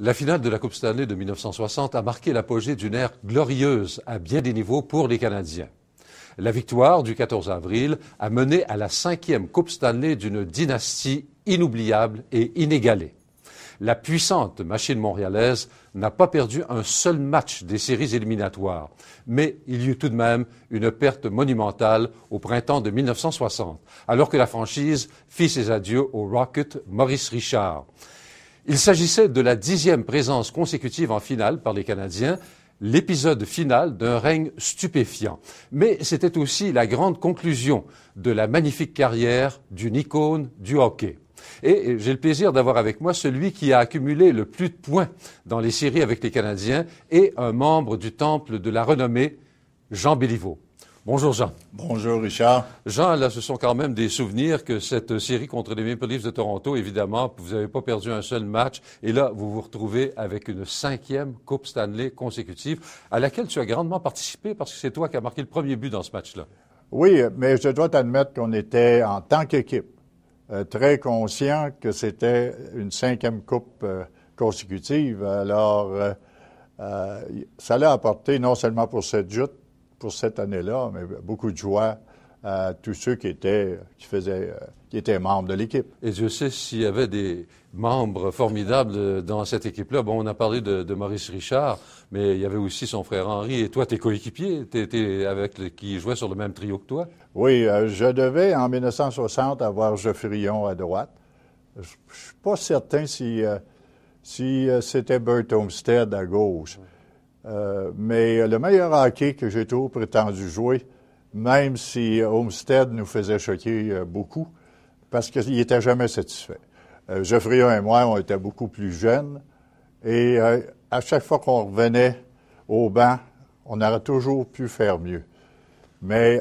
La finale de la Coupe Stanley de 1960 a marqué l'apogée d'une ère glorieuse à bien des niveaux pour les Canadiens. La victoire du 14 avril a mené à la cinquième Coupe Stanley d'une dynastie inoubliable et inégalée. La puissante machine montréalaise n'a pas perdu un seul match des séries éliminatoires, mais il y eut tout de même une perte monumentale au printemps de 1960, alors que la franchise fit ses adieux au Rocket Maurice Richard. Il s'agissait de la dixième présence consécutive en finale par les Canadiens, l'épisode final d'un règne stupéfiant. Mais c'était aussi la grande conclusion de la magnifique carrière d'une icône du hockey. Et j'ai le plaisir d'avoir avec moi celui qui a accumulé le plus de points dans les séries avec les Canadiens et un membre du temple de la renommée, Jean Béliveau. Bonjour Jean. Bonjour Richard. Jean, là, ce sont quand même des souvenirs que cette série contre les Maple Leafs de Toronto, évidemment, vous n'avez pas perdu un seul match. Et là, vous vous retrouvez avec une cinquième Coupe Stanley consécutive, à laquelle tu as grandement participé parce que c'est toi qui as marqué le premier but dans ce match-là. Oui, mais je dois t'admettre qu'on était, en tant qu'équipe, euh, très conscient que c'était une cinquième Coupe euh, consécutive. Alors, euh, ça l'a apporté non seulement pour cette joute, pour cette année-là, mais beaucoup de joie à tous ceux qui étaient, qui faisaient, euh, qui étaient membres de l'équipe. Et je sais s'il y avait des membres formidables euh, dans cette équipe-là. Bon, on a parlé de, Maurice Richard, mais il y avait aussi son frère Henri. Et toi, tes coéquipiers, étais avec qui jouait sur le même trio que toi. Oui, euh, je devais en 1960 avoir Geoffrion à droite. Je, ne suis pas certain si si c'était Bert Homestead à gauche. Euh, mais le meilleur hockey que j'ai toujours prétendu jouer, même si Homestead nous faisait choquer euh, beaucoup, parce qu'il n'était jamais satisfait. Euh, Geoffrion et moi, on était beaucoup plus jeunes, et à chaque fois qu'on revenait au banc, on aurait toujours pu faire mieux. Mais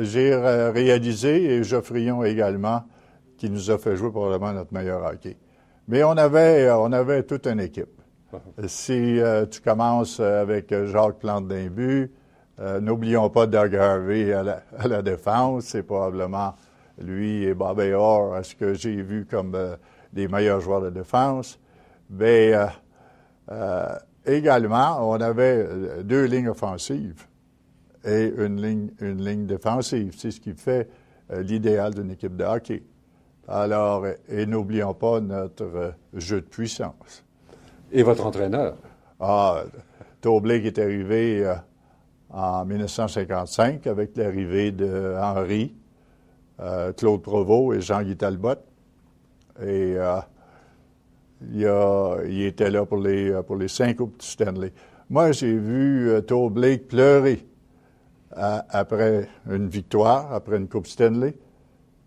j'ai réalisé, et Geoffrion également, qui nous a fait jouer probablement notre meilleur hockey. Mais on avait, on avait toute une équipe. Euh, si euh, tu commences euh, avec Jacques Plante d'Imbu, n'oublions pas Doug Harvey à la, défense. C'est probablement lui et Bob Orr, à ce que j'ai vu comme des meilleurs joueurs de défense. Mais également, on avait deux lignes offensives et une ligne, une ligne défensive. C'est ce qui fait l'idéal d'une équipe de hockey. Alors, et n'oublions pas notre jeu de puissance. Et votre entraîneur? Ah, Toblé est arrivé euh, en 1955 avec l'arrivée de Henri, euh, Claude Provost et Jean-Guy Talbot. Et euh, il, était là pour les, cinq coupes du Stanley. Moi, j'ai vu Toe Blake pleurer après une victoire, après une Coupe Stanley,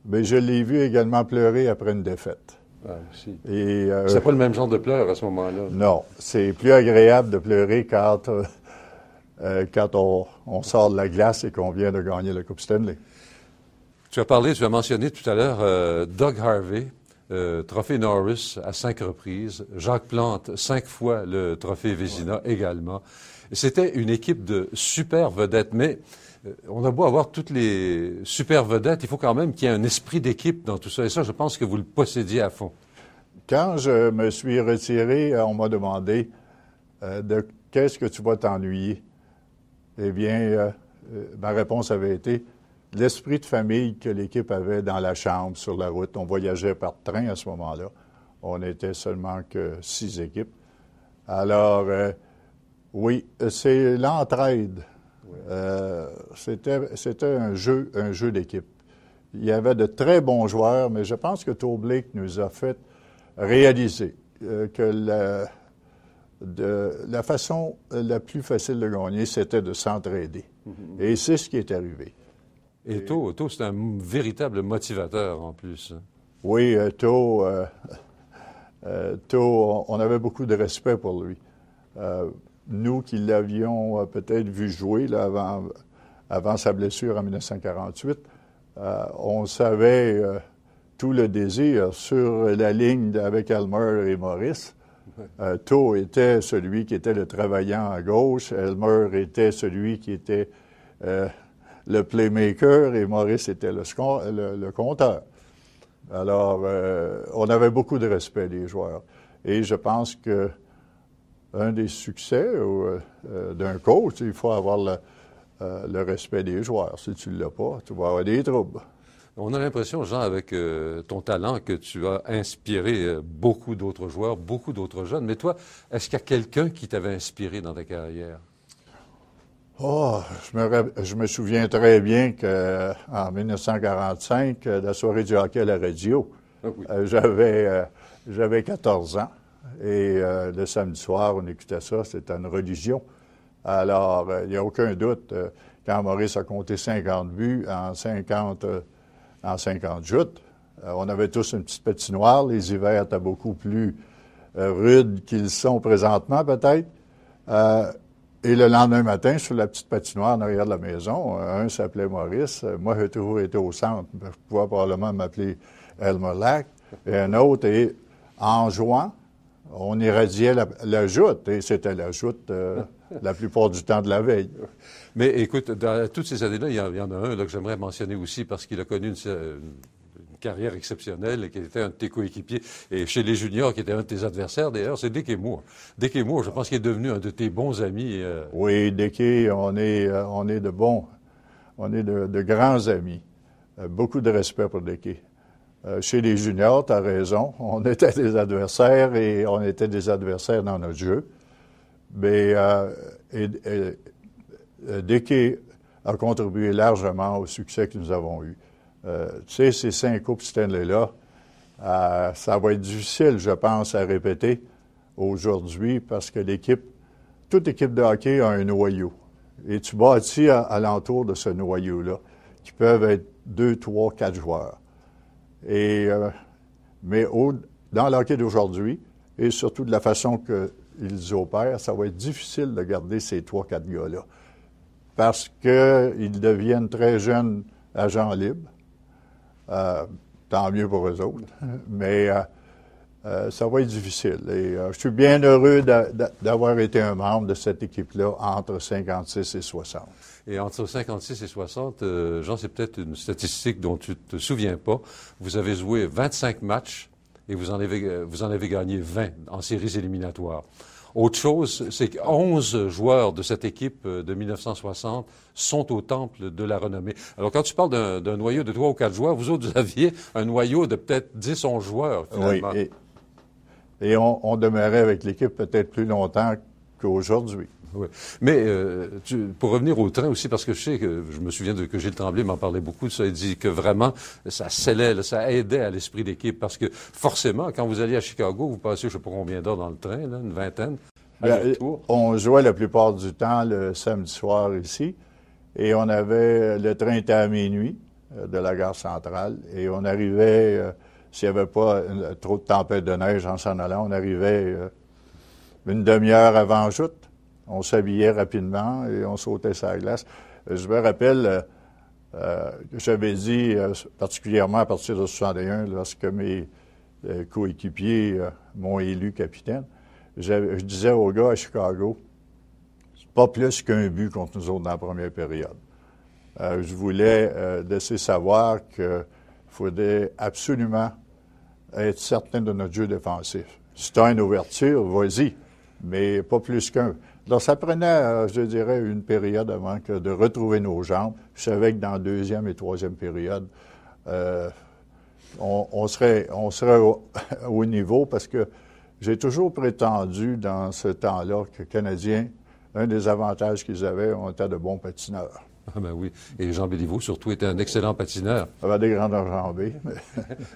mais je l'ai vu également pleurer après une défaite. Ah, euh, c'est pas le même genre de pleurs à ce moment-là. Non, c'est plus agréable de pleurer quand, euh, euh, quand on, sort de la glace et qu'on vient de gagner la Coupe Stanley. Tu as parlé, tu as mentionné tout à l'heure Doug Harvey, trophée Norris à cinq reprises, Jacques Plante cinq fois le trophée Vézina également. C'était une équipe de super vedettes, mais euh, on a beau avoir toutes les super vedettes, il faut quand même qu'il y ait un esprit d'équipe dans tout ça. Et ça, je pense que vous le possédiez à fond. Quand je me suis retiré, euh, on m'a demandé euh, de qu'est-ce que tu vas t'ennuyer. Eh bien, ma réponse avait été l'esprit de famille que l'équipe avait dans la chambre, sur la route. On voyageait par train à ce moment-là. On n'était seulement que six équipes. Alors, oui, c'est l'entraide euh, c'était un jeu, un jeu d'équipe. Il y avait de très bons joueurs, mais je pense que Blake nous a fait réaliser euh, que la, façon la plus facile de gagner, c'était de s'entraider. Mm-hmm. Et c'est ce qui est arrivé. Et, tout, c'est un véritable motivateur en plus. Hein. Oui, Tau, euh, euh on, avait beaucoup de respect pour lui nous qui l'avions euh, peut-être vu jouer avant, sa blessure en 1948, euh, on savait euh, tout le désir sur la ligne avec Elmer et Maurice. Euh, était celui qui était le travaillant à gauche, Elmer était celui qui était le playmaker et Maurice était le, le, le compteur. Alors, on avait beaucoup de respect des joueurs. Et je pense que un des succès euh, euh, d'un coach, il faut avoir le, euh, respect des joueurs. Si tu ne l'as pas, tu vas avoir des troubles. On a l'impression, Jean, avec ton talent, que tu as inspiré beaucoup d'autres joueurs, beaucoup d'autres jeunes. Mais toi, est-ce qu'il y a quelqu'un qui t'avait inspiré dans ta carrière? Oh, je me, je me souviens très bien qu'en 1945, la soirée du hockey à la radio, ah j'avais 14 ans. Et euh, le samedi soir, on écoutait ça, c'était une religion. Alors, euh, il n'y a aucun doute, euh, quand Maurice a compté 50 buts en 50, en joutes, on avait tous une petite patinoire. Les hivers étaient beaucoup plus rudes qu'ils sont présentement, peut-être. et le lendemain matin, sur la petite patinoire en arrière de la maison, un s'appelait Maurice. Moi, j'ai toujours été au centre je pouvoir probablement m'appeler Elmer Lac. Et un autre est en juin on irradiait la, la joute, et c'était la joute euh, la plupart du temps de la veille. Mais écoute, dans toutes ces années-là, il y, en a un que j'aimerais mentionner aussi parce qu'il a connu une, carrière exceptionnelle et qu'il était un de tes coéquipiers et chez les juniors qui était un de tes adversaires d'ailleurs, c'est Dick Moore. Dick Moore, je pense qu'il est devenu un de tes bons amis. Euh. Oui, Dick, on est euh, on est de bons on est de, grands amis. Beaucoup de respect pour Deke. Euh, chez les juniors, tu as raison. On était des adversaires et on était des adversaires dans notre jeu. Mais euh, euh a contribué largement au succès que nous avons eu. Euh, tu sais, ces cinq Coupes Stanley-là, ça va être difficile, je pense, à répéter aujourd'hui parce que l'équipe, toute équipe de hockey a un noyau. Et tu bâtis à, à l'entour de ce noyau-là, qui peuvent être deux, trois, quatre joueurs. Et, euh, mais dans l'hockey d'aujourd'hui, et surtout de la façon qu'ils opèrent, ça va être difficile de garder ces trois, quatre gars-là. Parce qu'ils deviennent très jeunes agents libres. Euh, tant mieux pour eux autres. Mais euh, ça va être difficile. Et je suis bien heureux d'avoir été un membre de cette équipe-là entre 56 et 60. Et entre 56 et 60, euh, Jean, c'est peut-être une statistique dont tu te souviens pas. Vous avez joué 25 matchs et vous en avez, euh, vous en avez gagné 20 en séries éliminatoires. Autre chose, c'est que 11 joueurs de cette équipe euh, de 1960 sont au temple de la renommée. Alors, quand tu parles d'un noyau de trois ou quatre joueurs, vous autres, vous aviez un noyau de peut-être 10, 11 joueurs, finalement. Oui, et, on, demeurait avec l'équipe peut-être plus longtemps qu'aujourd'hui. Mais euh, tu, pour revenir au train aussi, parce que je sais que je me souviens de, que Gilles Tremblay m'en parlait beaucoup de ça. Il dit que vraiment, ça scellait, ça aidait à l'esprit d'équipe. Parce que forcément, quand vous alliez à Chicago, vous passez je ne sais pas combien d'heures dans le train, une vingtaine. Ben, on jouait la plupart du temps le samedi soir ici. Et on avait. Le train était à minuit euh, de la gare centrale. Et on arrivait. Euh, s'il n'y avait pas trop de tempête de neige en s'en allant, on arrivait une demi-heure avant joute. On s'habillait rapidement et on sautait sa glace. Je me rappelle, euh, euh, que j'avais dit, euh, particulièrement à partir de 61, lorsque mes coéquipiers m'ont élu capitaine, je disais aux gars à Chicago, pas plus qu'un but contre nous autres dans la première période. je voulais laisser savoir qu'il faudrait absolument être certain de notre jeu défensif. C'est une ouverture, vas-y, mais pas plus qu'un. Donc, ça prenait, euh, je dirais, une période avant que de retrouver nos jambes. Je savais que dans la deuxième et troisième période, euh, on, serait, on serait au, niveau parce que j'ai toujours prétendu dans ce temps-là que les Canadiens, un des avantages qu'ils avaient, on était de bons patineurs. Ah ben oui. Et Jean Béliveau, surtout, était un excellent patineur. Il va des grandes enjambées.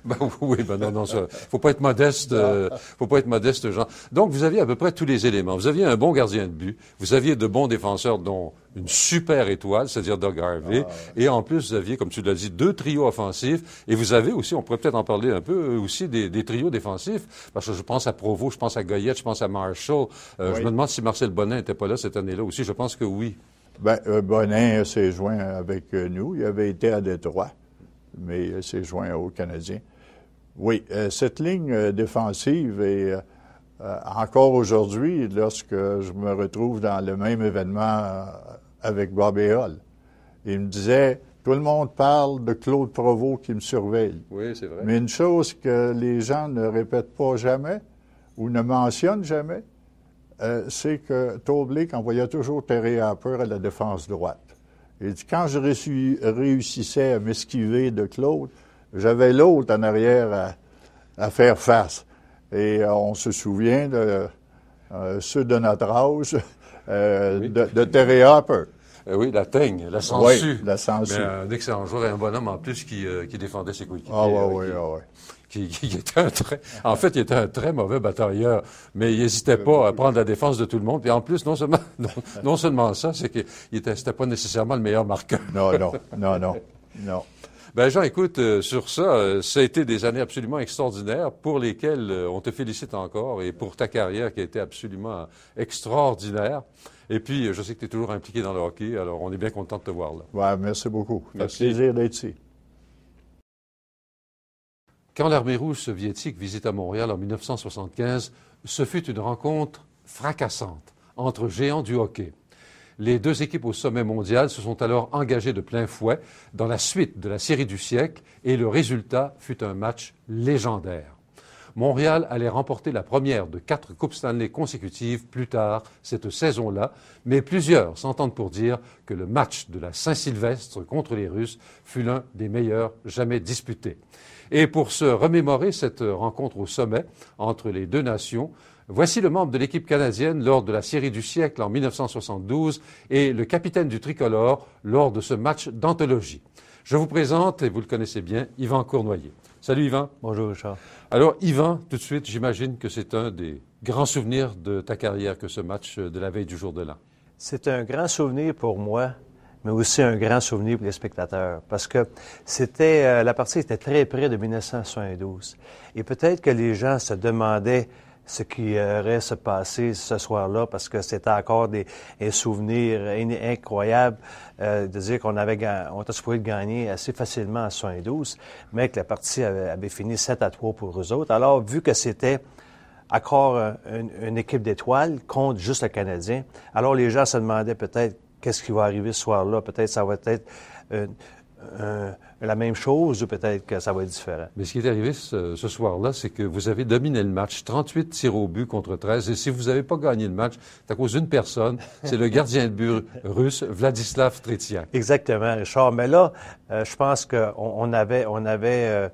Ben oui, ben non, non, ça, faut pas être modeste, euh, faut pas être modeste, Jean. Donc, vous aviez à peu près tous les éléments. Vous aviez un bon gardien de but, vous aviez de bons défenseurs, dont une super étoile, c'est-à-dire Doug Harvey, ah, et en plus, vous aviez, comme tu l'as dit, deux trios offensifs, et vous avez aussi, on pourrait peut-être en parler un peu, euh, aussi des, trios défensifs, parce que je pense à Provo, je pense à Goyette, je pense à Marshall. Euh, je me demande si Marcel Bonin n'était pas là cette année-là aussi, je pense que oui. Ben, euh, Bonin euh, s'est joint avec euh, nous. Il avait été à Détroit, mais il s'est joint aux Canadiens. Oui, cette ligne défensive est encore aujourd'hui, lorsque je me retrouve dans le même événement avec Bob il me disait tout le monde parle de Claude Provost qui me surveille. Oui, c'est vrai. Mais une chose que les gens ne répètent pas jamais ou ne mentionnent jamais, euh, c'est que Toblik envoyait toujours Terry Harper à la défense droite. Et quand je réussissais à m'esquiver de Claude, j'avais l'autre en arrière à, faire face. Et on se souvient de euh, ceux de notre âge, euh, de, Terry Harper. oui, la teigne, la Oui, la Mais un excellent joueur et un bonhomme en plus qui, défendait ses coéquipiers. Ah, ouais, oui, oui, qui, était un très, en fait, il était un très mauvais batteur, mais il n'hésitait euh, pas à prendre la défense de tout le monde. Et en plus, non seulement, non, seulement ça, c'est qu'il n'était pas nécessairement le meilleur marqueur. Non, non, non, non, non. Ben Jean, écoute, euh, sur ça, euh, ça a été des années absolument extraordinaires pour lesquelles on te félicite encore et pour ta carrière qui a été absolument extraordinaire. Et puis, je sais que tu es toujours impliqué dans le hockey, alors on est bien content de te voir là. Ouais, merci beaucoup. Merci. plaisir d'être ici. Quand l'armée rouge soviétique visita Montréal en 1975, ce fut une rencontre fracassante entre géants du hockey. Les deux équipes au sommet mondial se sont alors engagées de plein fouet dans la suite de la série du siècle et le résultat fut un match légendaire. Montréal allait remporter la première de quatre Coupes Stanley consécutives plus tard cette saison-là, mais plusieurs s'entendent pour dire que le match de la Saint-Sylvestre contre les Russes fut l'un des meilleurs jamais disputés. Et pour se remémorer cette rencontre au sommet entre les deux nations, Voici le membre de l'équipe canadienne lors de la série du siècle en 1972 et le capitaine du tricolore lors de ce match d'anthologie. Je vous présente, et vous le connaissez bien, Yvan Cournoyer. Salut Yvan. Bonjour Richard. Alors Yvan, tout de suite, j'imagine que c'est un des grands souvenirs de ta carrière que ce match de la veille du jour de l'an. C'est un grand souvenir pour moi mais aussi un grand souvenir pour les spectateurs, parce que c'était euh, la partie était très près de 1972. Et peut-être que les gens se demandaient ce qui aurait se passé ce soir-là, parce que c'était encore des, souvenirs incroyables euh, de dire qu'on avait on supposé gagner assez facilement à 1972, mais que la partie avait, fini 7 à 3 pour eux autres. Alors, vu que c'était encore une équipe d'étoiles contre juste le Canadien, alors les gens se demandaient peut-être qu'est-ce qui va arriver ce soir-là. Peut-être ça va être euh, euh, la même chose ou peut-être que ça va être différent. Mais ce qui est arrivé ce, soir-là, c'est que vous avez dominé le match, 38 tirs au but contre 13. Et si vous n'avez pas gagné le match, c'est à cause d'une personne, c'est le gardien de but russe, Vladislav Tretiak. Exactement, Richard. Mais là, euh, je pense qu'on avait, on avait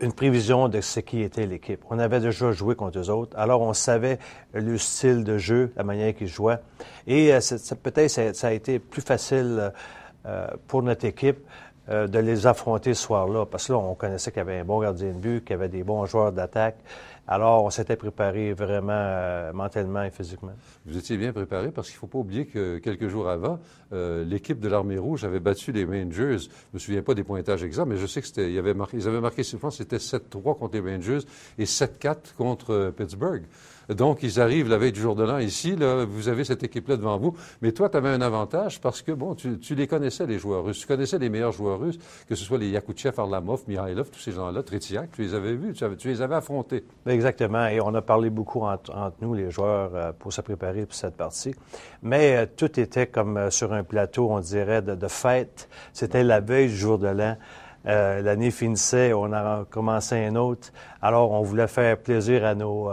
une prévision de ce qui était l'équipe. On avait déjà joué contre eux autres, alors on savait le style de jeu, la manière qu'ils jouaient. Et euh, peut-être ça, ça, a été plus facile euh, pour notre équipe euh, de les affronter ce soir-là, parce que là, on connaissait qu'il y avait un bon gardien de but, qu'il y avait des bons joueurs d'attaque. Alors, on s'était préparé vraiment euh, mentalement et physiquement. Vous étiez bien préparé parce qu'il faut pas oublier que quelques jours avant, euh, l'équipe de l'Armée rouge avait battu les Rangers. Je me souviens pas des pointages exacts, mais je sais que qu'ils avaient marqué, ils avaient marqué, c'était 7-3 contre les Rangers et 7-4 contre euh, Pittsburgh. Donc, ils arrivent la veille du jour de l'an ici, là, vous avez cette équipe-là devant vous. Mais toi, tu avais un avantage parce que, bon, tu, les connaissais, les joueurs russes. Tu connaissais les meilleurs joueurs russes, que ce soit les Yakutchev, Arlamov, Mihailov, tous ces gens-là, Tretiak, tu les avais vus, tu, les avais affrontés. Exactement. Et on a parlé beaucoup entre, nous, les joueurs, euh, pour se préparer pour cette partie. Mais euh, tout était comme euh, sur un plateau, on dirait, de, fête. C'était la veille du jour de l'an. L'année finissait, on a commencé un autre. Alors, on voulait faire plaisir à nos,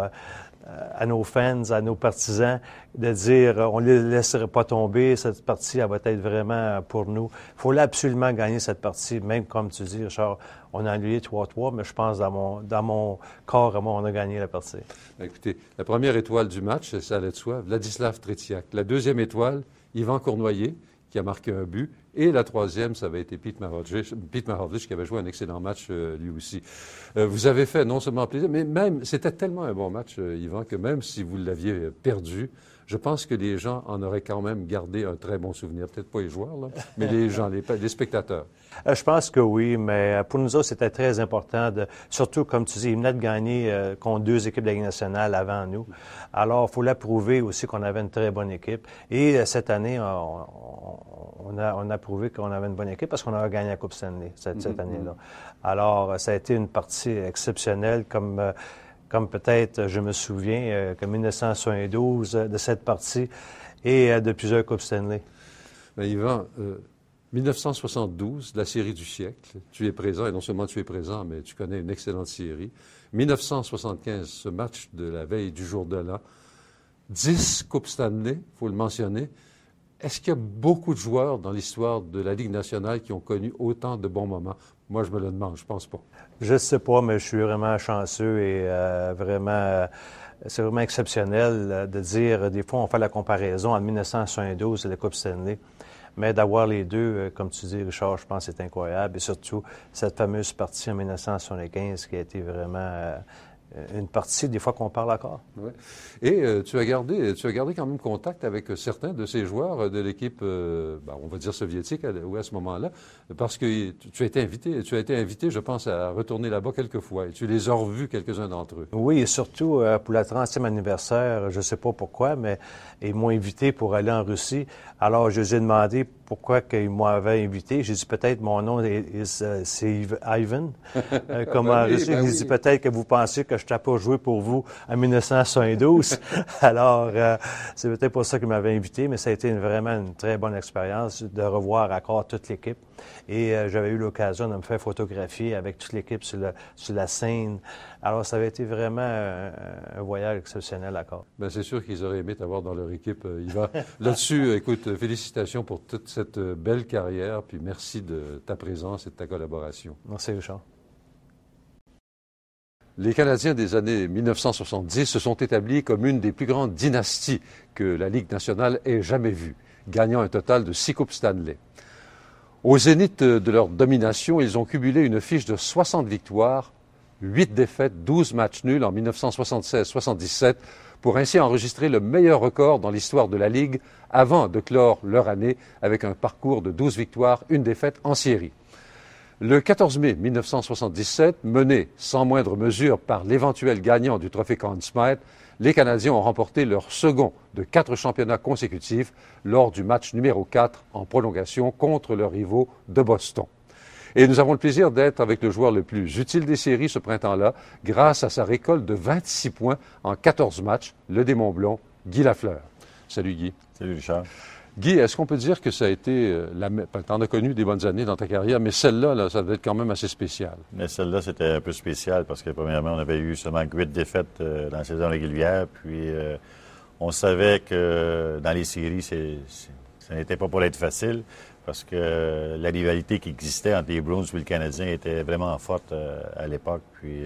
euh, à nos fans, à nos partisans, de dire euh, on ne les laisserait pas tomber, cette partie, elle va être vraiment pour nous. Il faut absolument gagner cette partie, même comme tu dis, Richard, on a annulé 3-3, mais je pense dans mon, dans mon corps, moi, on a gagné la partie. Ben, écoutez, la première étoile du match, ça allait de soi, Vladislav Tretiak. La deuxième étoile, Yvan Cournoyer, qui a marqué un but. Et la troisième, ça avait été Pete Maravich, Pete qui avait joué un excellent match euh, lui aussi. Euh, vous avez fait non seulement plaisir, mais même, c'était tellement un bon match, euh, Yvan, que même si vous l'aviez perdu, je pense que les gens en auraient quand même gardé un très bon souvenir. Peut-être pas les joueurs, mais les gens, les, spectateurs. Euh, je pense que oui, mais euh, pour nous autres, c'était très important, de, surtout comme tu dis, il venait de gagner euh, contre deux équipes de la Ligue nationale avant nous. Alors, il faut l'approuver aussi qu'on avait une très bonne équipe. Et cette année, on, a, prouvé qu'on avait une bonne équipe parce qu'on a gagné la Coupe Stanley cette, mm-hmm. année-là. Alors, ça a été une partie exceptionnelle comme comme peut-être euh, je me souviens, euh, que 1972, euh, de cette partie et de plusieurs Coupes Stanley. Ben, Yvan, 1972, la série du siècle. Tu es présent, et non seulement tu es présent, mais tu connais une excellente série. 1975, ce match de la veille du jour de là. 10 Coupes Stanley, il faut le mentionner. Est-ce qu'il y a beaucoup de joueurs dans l'histoire de la Ligue nationale qui ont connu autant de bons moments, moi, je me le demande, je pense pas. Je ne sais pas, mais je suis vraiment chanceux et euh, vraiment, euh, c'est vraiment exceptionnel euh, de dire, des fois, on fait la comparaison en 1972 et la Coupe Stanley. Mais d'avoir les deux, comme tu dis, Richard, je pense que c'est incroyable. Et surtout, cette fameuse partie en 1975 qui a été vraiment euh, une partie des fois qu'on parle encore. Et euh, tu, as gardé, tu as gardé quand même contact avec certains de ces joueurs euh, de l'équipe, ben, on va dire soviétique, à, à ce moment-là, parce que tu, as été invité, tu as été invité, je pense, à retourner là-bas quelques fois, et tu les as revus, quelques-uns d'entre eux. Oui, et surtout pour le 30e anniversaire, je ne sais pas pourquoi, mais ils m'ont invité pour aller en Russie. Alors, je les ai demandé pourquoi ils m'avaient invité. J'ai dit peut-être mon nom c'est euh, Ivan, euh, comme je ben oui, ben dit peut-être que vous pensez que je n'ai pas joué pour vous en 1972. Alors, euh, c'est peut-être pour ça qu'il m'avaient invité, mais ça a été vraiment une très bonne expérience de revoir encore toute l'équipe. Et euh, j'avais eu l'occasion de me faire photographier avec toute l'équipe sur, la scène. Alors, ça avait été vraiment un, voyage exceptionnel d'accord. Ben, c'est sûr qu'ils auraient aimé t'avoir dans leur équipe, euh, Là-dessus, euh, écoute, félicitations pour toute cette belle carrière, puis merci de ta présence et de ta collaboration. Merci, Richard. Les Canadiens des années 1970 se sont établis comme une des plus grandes dynasties que la Ligue nationale ait jamais vue, gagnant un total de six Coupes Stanley. Au zénith de leur domination, ils ont cumulé une fiche de 60 victoires, 8 défaites, 12 matchs nuls en 1976-77 pour ainsi enregistrer le meilleur record dans l'histoire de la Ligue avant de clore leur année avec un parcours de 12 victoires, une défaite en Syrie. Le 14 mai 1977, mené sans moindre mesure par l'éventuel gagnant du trophée Conn Smythe, les Canadiens ont remporté leur second de quatre championnats consécutifs lors du match numéro 4 en prolongation contre leurs rivaux de Boston. Et nous avons le plaisir d'être avec le joueur le plus utile des séries ce printemps-là, grâce à sa récolte de 26 points en 14 matchs, le démon blond, Guy Lafleur. Salut Guy. Salut Richard. Guy, est-ce qu'on peut dire que ça a été. Euh, la... Tu en as connu des bonnes années dans ta carrière, mais celle-là, ça devait être quand même assez spécial. Mais celle-là, c'était un peu spécial parce que, premièrement, on avait eu seulement huit défaites euh, dans la saison régulière. Puis, euh, on savait que dans les séries, ça n'était pas pour être facile parce que la rivalité qui existait entre les Bruins et le Canadien était vraiment forte à l'époque. Puis,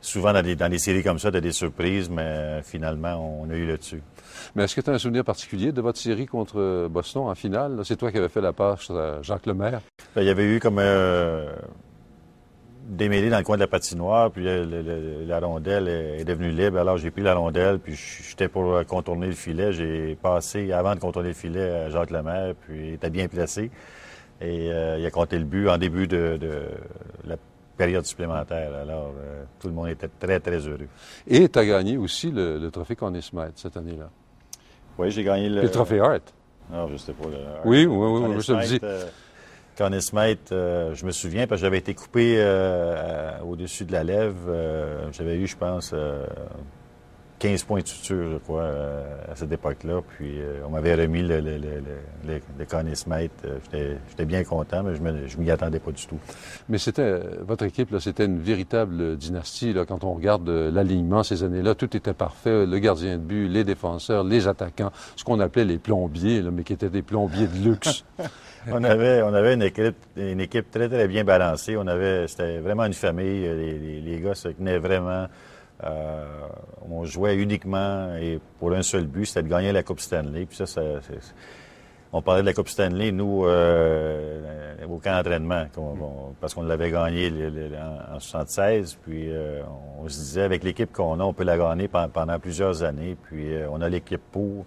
souvent, dans des, dans des séries comme ça, tu as des surprises, mais finalement, on a eu le dessus. Mais est-ce que tu as un souvenir particulier de votre série contre euh, Boston en finale? C'est toi qui avais fait la passe à euh, Jacques Lemaire. Ben, il y avait eu comme un euh, des dans le coin de la patinoire, puis la rondelle est devenue libre. Alors j'ai pris la rondelle, puis j'étais pour contourner le filet. J'ai passé, avant de contourner le filet, à Jacques Lemaire, puis il était bien placé. Et il a compté le but en début de, la période supplémentaire. Alors, tout le monde était très, très heureux. Et tu as gagné aussi le, le trophée Conn Smith cette année-là. Oui, j'ai gagné le. le trophée Hart. Non, ah, je sais pas. Le... Oui, oui, oui, oui, je te dis. Euh, Smith, euh, je me souviens, parce que j'avais été coupé euh, au-dessus de la lèvre. j'avais eu, je pense, 15 points de suture, je crois, euh, à cette époque-là. Puis euh, on m'avait remis le, le, le, euh, J'étais bien content, mais je ne m'y attendais pas du tout. Mais c'était votre équipe, c'était une véritable dynastie. Là. Quand on regarde l'alignement ces années-là, tout était parfait. Le gardien de but, les défenseurs, les attaquants, ce qu'on appelait les plombiers, mais qui étaient des plombiers de luxe. on avait, on avait une, équipe, une équipe très, très bien balancée. c'était vraiment une famille. Les, les gars se tenaient vraiment euh, on jouait uniquement et pour un seul but, c'était de gagner la Coupe Stanley. Puis ça, on parlait de la Coupe Stanley, nous, euh, euh au camp mm. parce qu'on l'avait gagnée en, 76 Puis euh, on se disait, avec l'équipe qu'on a, on peut la gagner pendant, plusieurs années. Puis on a l'équipe pour.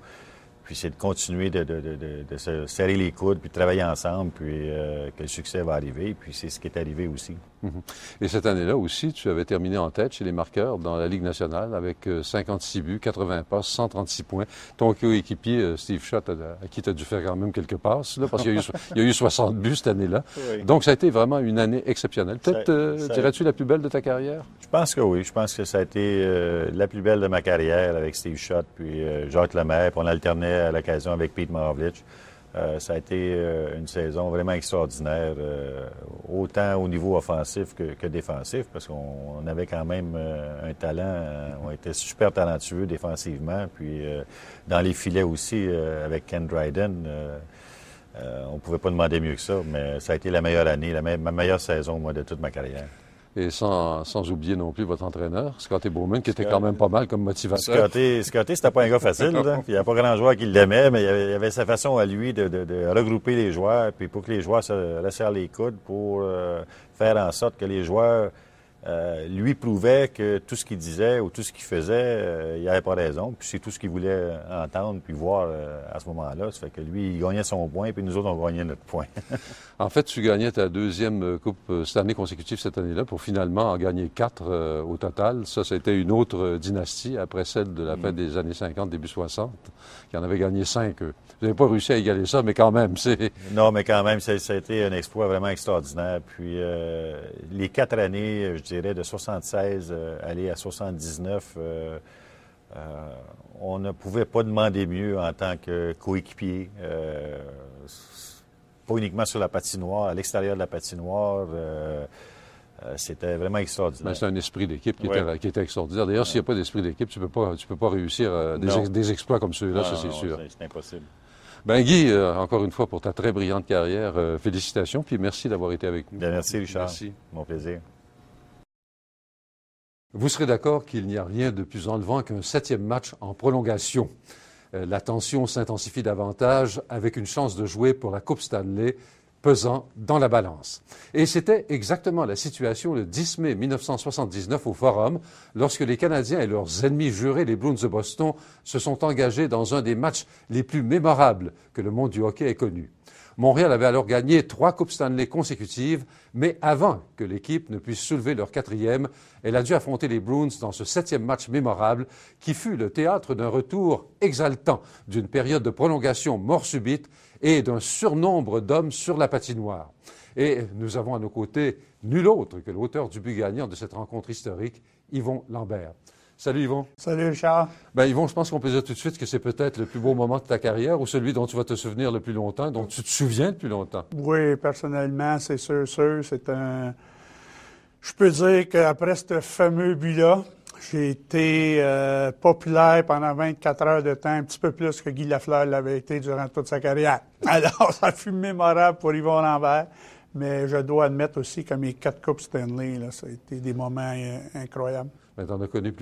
Puis c'est de continuer de, de, se serrer les coudes, puis de travailler ensemble, puis que le succès va arriver. Puis c'est ce qui est arrivé aussi. Mhm. Et cette année-là aussi, tu avais terminé en tête chez les marqueurs dans la Ligue nationale avec 56 euh, buts, 80 passes, 136 points. Ton coéquipier euh, Steve Schott, à qui tu as dû faire quand même quelques passes, parce qu'il y, a eu 60 buts cette année-là. Donc ça a été vraiment une année exceptionnelle. Peut-être, euh, dirais-tu, la plus belle de ta carrière? Je pense que oui. Je pense que ça a été la plus belle de ma carrière avec Steve Schott, puis Jacques Lemaire, puis on alternait à l'occasion avec Pete Maravich. Euh, ça a été euh, une saison vraiment extraordinaire, euh, autant au niveau offensif que, défensif, parce qu'on avait quand même un talent, on était super talentueux défensivement, puis dans les filets aussi avec Ken Dryden. on ne pouvait pas demander mieux que ça, mais ça a été la meilleure année, la ma meilleure saison de toute ma carrière et sans, sans, oublier non plus votre entraîneur, Scotty Bowman, qui était quand même pas mal comme motivateur. Scotty, Scotty c'était pas un gars facile. Il n'y a pas grand joueur qui l'aimait, mais il avait, avait, sa façon à lui de, regrouper les joueurs, puis pour que les joueurs se resserrent les coudes, pour euh, faire en sorte que les joueurs euh, lui prouvait que tout ce qu'il disait ou tout ce qu'il faisait, euh, il n'avait pas raison. Puis c'est tout ce qu'il voulait euh, entendre puis voir à ce moment-là. Ça fait que lui, il gagnait son point, puis nous autres, on gagnait notre point. en fait, tu gagnais ta deuxième Coupe cette année consécutive cette année-là pour finalement en gagner quatre au total. Ça, c'était une autre dynastie après celle de la fin mm. des années 50, début 60, qui en avait gagné cinq, Vous n'avez pas réussi à égaler ça, mais quand même, c'est... Non, mais quand même, ça, a été un exploit vraiment extraordinaire. Puis les quatre années, je dirais, de 76 euh, aller à 79, euh, euh, on ne pouvait pas demander mieux en tant que coéquipier. pas uniquement sur la patinoire, à l'extérieur de la patinoire. c'était vraiment extraordinaire. Ben, c'est un esprit d'équipe qui, était extraordinaire. D'ailleurs, s'il n'y a pas d'esprit d'équipe, tu ne peux, pas, peux pas réussir des, exploits comme ceux-là, ça c'est sûr. C'est impossible. Ben Guy, encore une fois, pour ta très brillante carrière, félicitations, puis merci d'avoir été avec nous. Ben, merci Richard. Merci. Mon plaisir. Vous serez d'accord qu'il n'y a rien de plus enlevant qu'un septième match en prolongation. Euh, la tension s'intensifie davantage avec une chance de jouer pour la Coupe Stanley pesant dans la balance. Et c'était exactement la situation le 10 mai 1979 au Forum, lorsque les Canadiens et leurs ennemis jurés, les Bruins de Boston, se sont engagés dans un des matchs les plus mémorables que le monde du hockey ait connu. Montréal avait alors gagné trois Coupes Stanley consécutives, mais avant que l'équipe ne puisse soulever leur quatrième, elle a dû affronter les Bruins dans ce septième match mémorable qui fut le théâtre d'un retour exaltant, d'une période de prolongation mort subite et d'un surnombre d'hommes sur la patinoire. Et nous avons à nos côtés nul autre que l'auteur du but gagnant de cette rencontre historique, Yvon Lambert. Salut Yvon. Salut Richard. Ben Yvon, je pense qu'on peut dire tout de suite que c'est peut-être le plus beau moment de ta carrière ou celui dont tu vas te souvenir le plus longtemps, dont tu te souviens le plus longtemps. Oui, personnellement, c'est sûr, sûr. C'est un. Je peux dire qu'après ce fameux but-là, j'ai été euh, populaire pendant 24 heures de temps, un petit peu plus que Guy Lafleur l'avait été durant toute sa carrière. Alors, ça fut mémorable pour Yvon Lambert. Mais je dois admettre aussi que mes quatre Coupes Stanley, ça a été des moments euh, incroyables tu as connu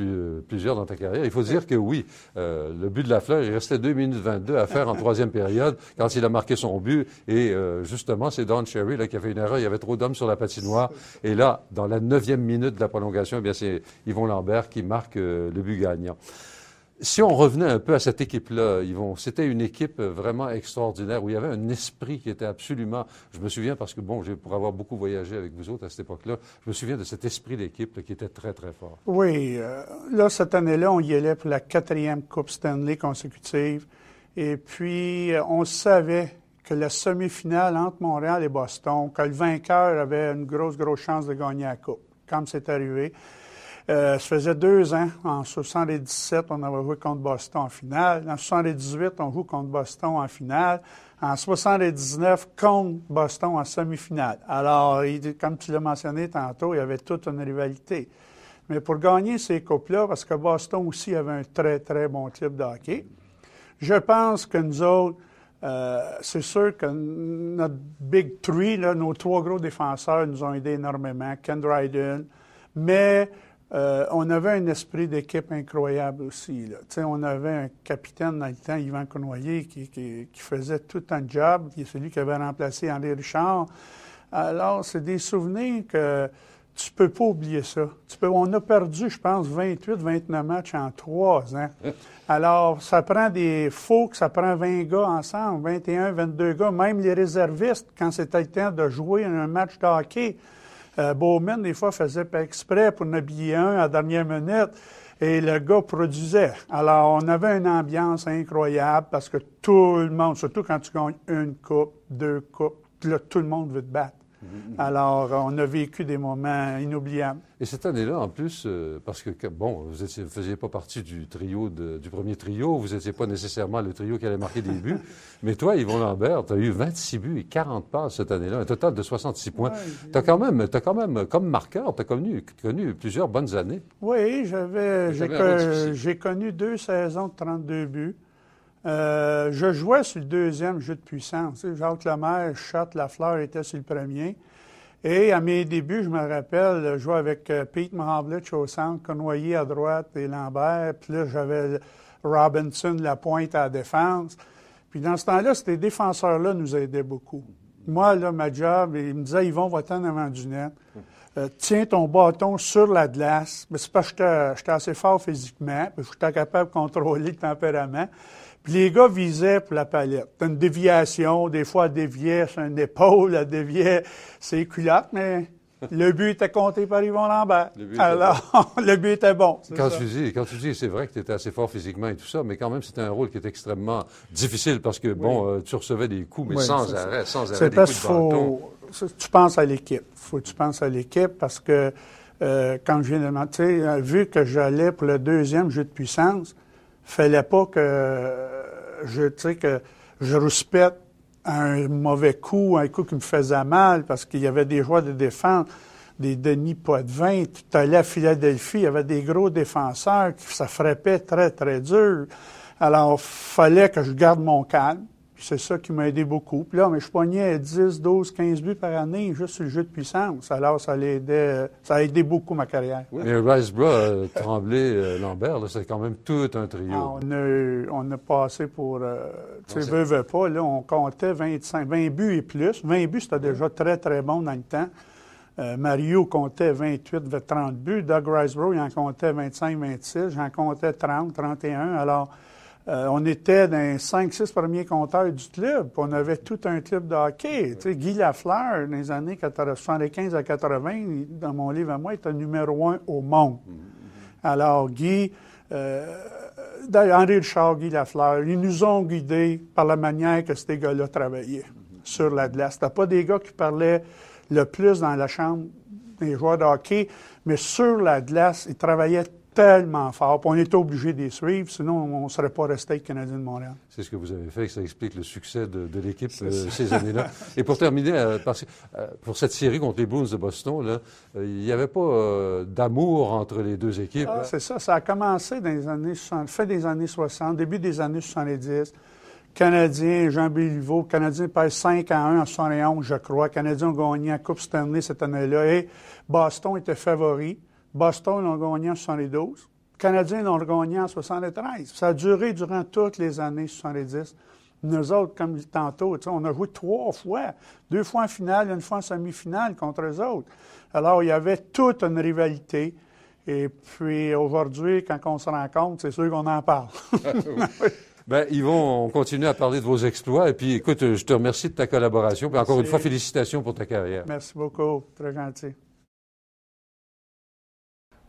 plusieurs dans ta carrière. Il faut dire que oui, euh, le but de la fleur, il restait 2 minutes 22 à faire en troisième période quand il a marqué son but. Et euh, justement, c'est Don Cherry là, qui a fait une erreur. Il y avait trop d'hommes sur la patinoire. Et là, dans la neuvième minute de la prolongation, eh bien c'est Yvon Lambert qui marque euh, le but gagnant si on revenait un peu à cette équipe-là, Yvon, c'était une équipe vraiment extraordinaire où il y avait un esprit qui était absolument. Je me souviens parce que, bon, pour avoir beaucoup voyagé avec vous autres à cette époque-là, je me souviens de cet esprit d'équipe qui était très, très fort. Oui. Euh, là, cette année-là, on y allait pour la quatrième Coupe Stanley consécutive. Et puis, euh, on savait que la semi-finale entre Montréal et Boston, que le vainqueur avait une grosse, grosse chance de gagner la Coupe, comme c'est arrivé. Euh, ça faisait deux ans. En 77, on avait joué contre Boston en finale. En 78, on joue contre Boston en finale. En 79, contre Boston en semi-finale. Alors, comme tu l'as mentionné tantôt, il y avait toute une rivalité. Mais pour gagner ces coupes-là, parce que Boston aussi avait un très, très bon club de hockey, je pense que nous autres, euh, c'est sûr que notre Big Three, nos trois gros défenseurs nous ont aidés énormément, Ken Dryden, mais euh, on avait un esprit d'équipe incroyable aussi. Là. On avait un capitaine dans le temps, Yvan Cournoyer, qui, faisait tout un job, qui est celui qui avait remplacé Henri Richard. Alors, c'est des souvenirs que tu peux pas oublier ça. Tu peux, on a perdu, je pense, 28, 29 matchs en trois ans. Alors, ça prend des faux que ça prend 20 gars ensemble, 21, 22 gars, même les réservistes, quand c'était le temps de jouer un match de hockey. Euh, Bowman, des fois, faisait pas exprès pour n'habiller un à dernière minute et le gars produisait. Alors, on avait une ambiance incroyable parce que tout le monde, surtout quand tu gagnes une coupe, deux coupes, là, tout le monde veut te battre. Mm-hmm. Alors, on a vécu des moments inoubliables. Et cette année-là, en plus, euh, parce que, bon, vous ne faisiez pas partie du trio, du premier trio, vous n'étiez pas nécessairement le trio qui allait marquer des buts, mais toi, Yvon Lambert, tu as eu 26 buts et 40 passes cette année-là, un total de 66 points. tu as quand même, as quand même, comme marqueur, tu as connu, connu, plusieurs bonnes années. Oui, j'ai connu deux saisons de 32 buts. Euh, je jouais sur le deuxième jeu de puissance. Jacques Lemaire, la Lafleur était sur le premier. Et à mes débuts, je me rappelle, je jouais avec euh, Pete Mahavlich au centre, Connoyer à droite et Lambert. Puis là, j'avais Robinson, la pointe à défense. Puis dans ce temps-là, ces défenseurs-là nous aidaient beaucoup. Moi, là, ma job, ils me disaient, Yvon, va-t'en avant du net. Euh, tiens ton bâton sur la glace. Mais c'est parce que j'étais assez fort physiquement, puis j'étais capable de contrôler le tempérament. Puis les gars visaient pour la palette. Une déviation, des fois, elle déviait sur une épaule, elle déviait ses culottes, mais le but était compté par Yvon Lambert. Alors, le but était bon. Quand tu, dis, quand tu dis, c'est vrai que tu étais assez fort physiquement et tout ça, mais quand même, c'était un rôle qui était extrêmement difficile parce que, bon, euh, tu recevais des coups, mais sans arrêt, sans arrêt, C'est parce coups Tu penses à l'équipe. faut que tu penses à l'équipe parce que euh, quand je viens de... Tu euh, vu que j'allais pour le deuxième jeu de puissance, fallait pas que je sais que je rouspète un mauvais coup, un coup qui me faisait mal parce qu'il y avait des joueurs de défense, des Denis Poitvin, tout à à Philadelphie, il y avait des gros défenseurs qui ça frappait très, très dur. Alors, fallait que je garde mon calme. Puis c'est ça qui m'a aidé beaucoup. Puis là, mais je poignais 10, 12, 15 buts par année juste sur le jeu de puissance. Alors, ça l'aidait, euh, ça a aidé beaucoup ma carrière. Mais Ricebrough, Tremblay, euh, Lambert, c'est quand même tout un trio. Ah, on, a, on a passé pour, euh, tu sais, veux, pas, là, on comptait 25, 20 buts et plus. 20 buts, c'était déjà très, très bon dans le temps. Mario comptait 28, 30 buts. Doug Ricebrough, il en comptait 25, 26. J'en comptais 30, 31. Alors, euh, on était dans les cinq, six premiers compteurs du club. On avait tout un club de hockey. Tu Guy Lafleur, dans les années 75 à 80, dans mon livre à moi, était numéro un au monde. Mm-hmm. Alors, Guy, euh, d'ailleurs Henri Richard, Guy Lafleur, ils nous ont guidés par la manière que ces gars-là travaillaient mm-hmm. sur la glace. C'était pas des gars qui parlaient le plus dans la chambre des joueurs de hockey, mais sur la glace, ils travaillaient tellement fort. on était obligé de suivre, sinon on ne serait pas resté avec Canadien de Montréal. C'est ce que vous avez fait, ça explique le succès de, l'équipe euh, ces années-là. Et pour terminer, euh, euh, pour cette série contre les Bruins de Boston, il n'y avait pas d'amour entre les deux équipes. Ah, c'est ça, ça a commencé dans les années 60, fin des années 60, début des années 70. Canadien, Jean Béliveau, Canadien passe 5 à 1 en 71, je crois. Canadien ont gagné la Coupe Stanley cette année-là et Boston était favori. Boston l'ont gagné en 72. Les Canadiens l'ont gagné en 73. Ça a duré durant toutes les années 70. Nous autres, comme tantôt, on a joué trois fois, deux fois en finale, une fois en semi-finale contre eux autres. Alors, il y avait toute une rivalité. Et puis, aujourd'hui, quand on se rencontre, c'est sûr qu'on en parle. Ben, Yvon, on continue à parler de vos exploits. Et puis, écoute, je te remercie de ta collaboration. Puis encore une fois, félicitations pour ta carrière. Merci beaucoup. Très gentil.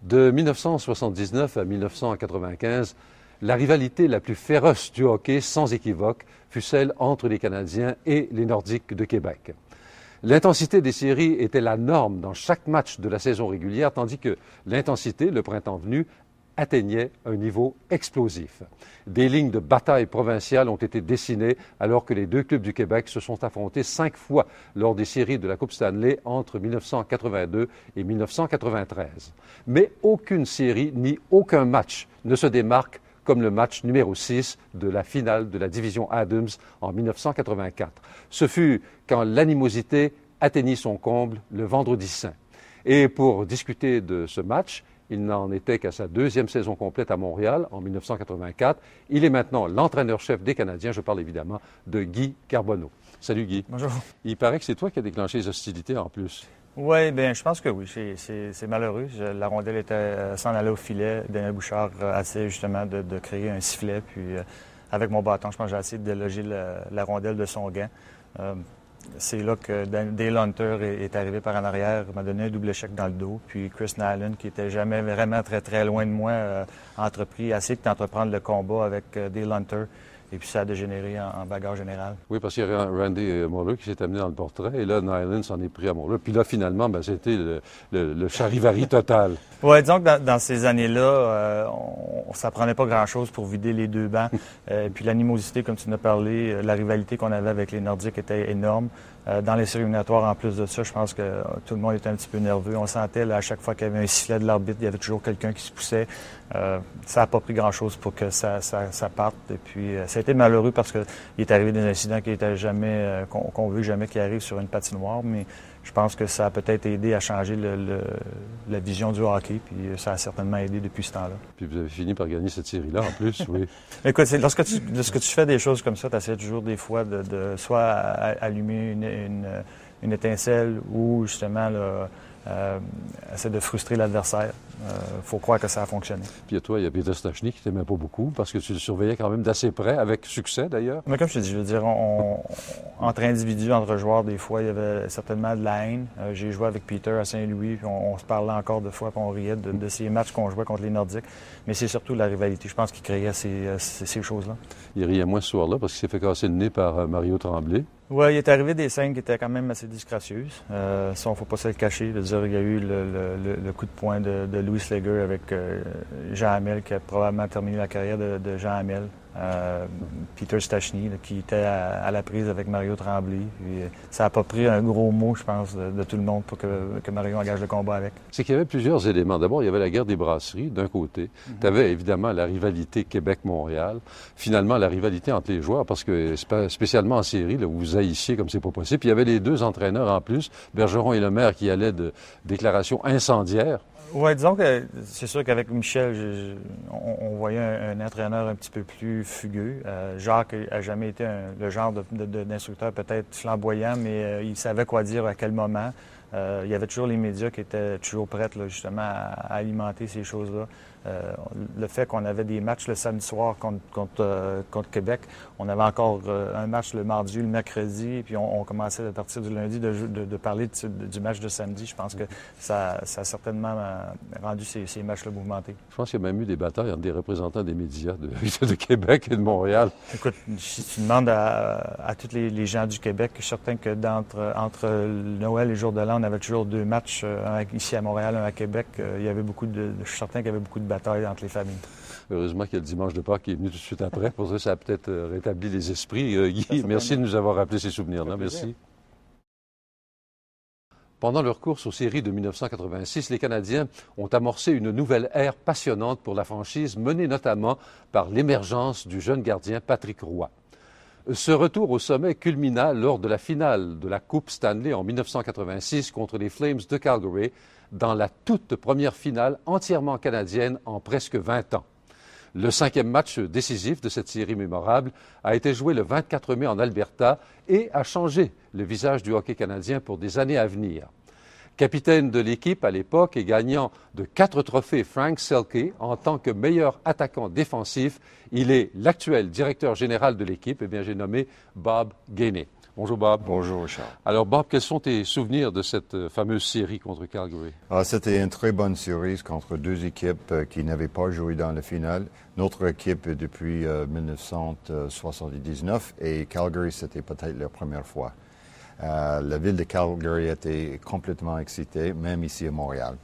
De 1979 à 1995, la rivalité la plus féroce du hockey, sans équivoque, fut celle entre les Canadiens et les Nordiques de Québec. L'intensité des séries était la norme dans chaque match de la saison régulière, tandis que l'intensité, le printemps venu, atteignait un niveau explosif. Des lignes de bataille provinciales ont été dessinées alors que les deux clubs du Québec se sont affrontés cinq fois lors des séries de la Coupe Stanley entre 1982 et 1993. Mais aucune série ni aucun match ne se démarque comme le match numéro 6 de la finale de la division Adams en 1984. Ce fut quand l'animosité atteignit son comble le vendredi saint. Et pour discuter de ce match, il n'en était qu'à sa deuxième saison complète à Montréal en 1984. Il est maintenant l'entraîneur-chef des Canadiens. Je parle évidemment de Guy Carbonneau. Salut Guy. Bonjour. Il paraît que c'est toi qui as déclenché les hostilités en plus. Oui, bien, je pense que oui. C'est malheureux. La rondelle était euh, s'en aller au filet. Daniel Bouchard euh, a essayé justement de, créer un sifflet. Puis euh, avec mon bâton, je pense que j'ai essayé de déloger la, rondelle de son gant c'est là que Dale Hunter est arrivé par en arrière, m'a donné un double échec dans le dos. Puis Chris Nyland, qui était jamais vraiment très très loin de moi, a euh, entrepris, a d'entreprendre le combat avec euh, Dale Hunter. Et puis ça a dégénéré en, bagarre générale. Oui, parce qu'il y a Randy Moreau qui s'est amené dans le portrait. Et là, Nyland s'en est pris à Moreau. Puis là, finalement, ben, c'était le, charivari total. oui, disons que dans, ces années-là, euh, on, ne s'apprenait pas grand-chose pour vider les deux bancs. Euh, puis l'animosité, comme tu nous as parlé, euh, la rivalité qu'on avait avec les Nordiques était énorme. Euh, dans les séries en plus de ça, je pense que euh, tout le monde était un petit peu nerveux. On sentait à chaque fois qu'il y avait un sifflet de l'arbitre, il y avait toujours quelqu'un qui se poussait. Euh, ça n'a pas pris grand-chose pour que ça, parte. Et puis, ça a été malheureux parce qu'il est arrivé des incidents qu'on, ne veut jamais qu'ils arrivent sur une patinoire. Mais je pense que ça a peut-être aidé à changer le, la vision du hockey, puis ça a certainement aidé depuis ce temps-là. Puis vous avez fini par gagner cette série-là en plus, oui. Écoute, lorsque tu, fais des choses comme ça, tu essaies toujours des fois de, soit allumer une, une, étincelle ou justement là, c'est euh, de frustrer l'adversaire. Il euh, faut croire que ça a fonctionné. Puis à toi, il y a Peter Stachny qui t'aimait pas beaucoup parce que tu le surveillais quand même d'assez près, avec succès d'ailleurs. Mais comme je te dis, je veux dire, entre individus, entre joueurs, des fois, il y avait certainement de la haine. Euh, j'ai joué avec Peter à Saint-Louis, puis on, se parlait encore deux fois, puis on riait de, ces matchs qu'on jouait contre les Nordiques. Mais c'est surtout la rivalité, je pense, qui créait ces, ces choses-là. Il riait moins ce soir-là parce qu'il s'est fait casser le nez par Mario Tremblay. Oui, il est arrivé des scènes qui étaient quand même assez disgracieuses. Euh, ne faut pas se le cacher. il y a eu le, coup de poing de, Louis Slager avec euh, Jean Hamel, qui a probablement terminé la carrière de, de Jean Hamel. Euh, Peter Stachny, qui était à, la prise avec Mario Tremblay. Euh, ça n'a pas pris un gros mot, je pense, de, tout le monde pour que, que, Mario engage le combat avec. C'est qu'il y avait plusieurs éléments. D'abord, il y avait la guerre des brasseries, d'un côté. Mhm. Tu évidemment la rivalité Québec-Montréal. Finalement, la rivalité entre les joueurs, parce que spécialement en série, où vous haïssiez comme c'est pas possible. Puis il y avait les deux entraîneurs en plus, Bergeron et le maire, qui allaient de déclarations incendiaires oui, disons que c'est sûr qu'avec Michel, on, voyait un, entraîneur un petit peu plus fugueux. Euh, Jacques a jamais été le genre d'instructeur peut-être flamboyant, mais euh, il savait quoi dire à quel moment. Euh, il y avait toujours les médias qui étaient toujours prêts justement à alimenter ces choses-là. Euh, le fait qu'on avait des matchs le samedi soir contre, contre, euh, Québec, on avait encore euh, un match le mardi, le mercredi, puis on, commençait à partir du lundi de, parler du match de samedi. Je pense que ça, a certainement rendu ces, matchs-là mouvementés. Je pense qu'il y a même eu des batailles entre des représentants des médias de, Québec et de Montréal. Écoute, je tu demandes à, tous les, gens du Québec, je suis certain que d'entre, entre Noël et Jour de l'An, on avait toujours deux matchs, un ici à Montréal, un à Québec. Il y avait beaucoup je suis certain qu'il y avait beaucoup de entre les familles. Heureusement qu'il y a le dimanche de Pâques qui est venu tout de suite après. Pour ça, ça a peut-être euh, rétabli les esprits. Euh, Guy, merci de nous avoir rappelé ces souvenirs-là. Merci. Pendant leur course aux séries de 1986, les Canadiens ont amorcé une nouvelle ère passionnante pour la franchise, menée notamment par l'émergence du jeune gardien Patrick Roy. Ce retour au sommet culmina lors de la finale de la Coupe Stanley en 1986 contre les Flames de Calgary, dans la toute première finale entièrement canadienne en presque 20 ans. Le cinquième match décisif de cette série mémorable a été joué le 24 mai en Alberta et a changé le visage du hockey canadien pour des années à venir. Capitaine de l'équipe à l'époque et gagnant de quatre trophées Frank Selke en tant que meilleur attaquant défensif, il est l'actuel directeur général de l'équipe, et bien j'ai nommé Bob Gainey. Bonjour Bob. Bonjour Richard. Alors Bob, quels sont tes souvenirs de cette euh, fameuse série contre Calgary? Ah, c'était une très bonne série contre deux équipes euh, qui n'avaient pas joué dans la finale. Notre équipe est depuis 1979 euh, et Calgary, c'était peut-être la première fois. la ville de Calgary était complètement excitée, même ici à Montréal.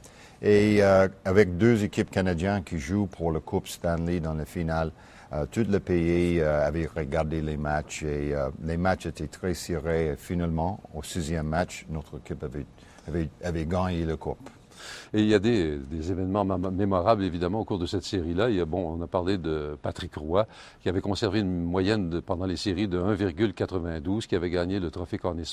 Et avec deux équipes canadiennes qui jouent pour la Coupe Stanley dans la finale, euh, tout le pays euh, avait regardé les matchs et euh, les matchs étaient très serrés. finalement, au sixième match, notre équipe avait, gagné le coupe. Et il y a des, événements mémorables, évidemment, au cours de cette série-là. bon, on a parlé de Patrick Roy, qui avait conservé une moyenne pendant les séries de 1,92, qui avait gagné le trophée Cornet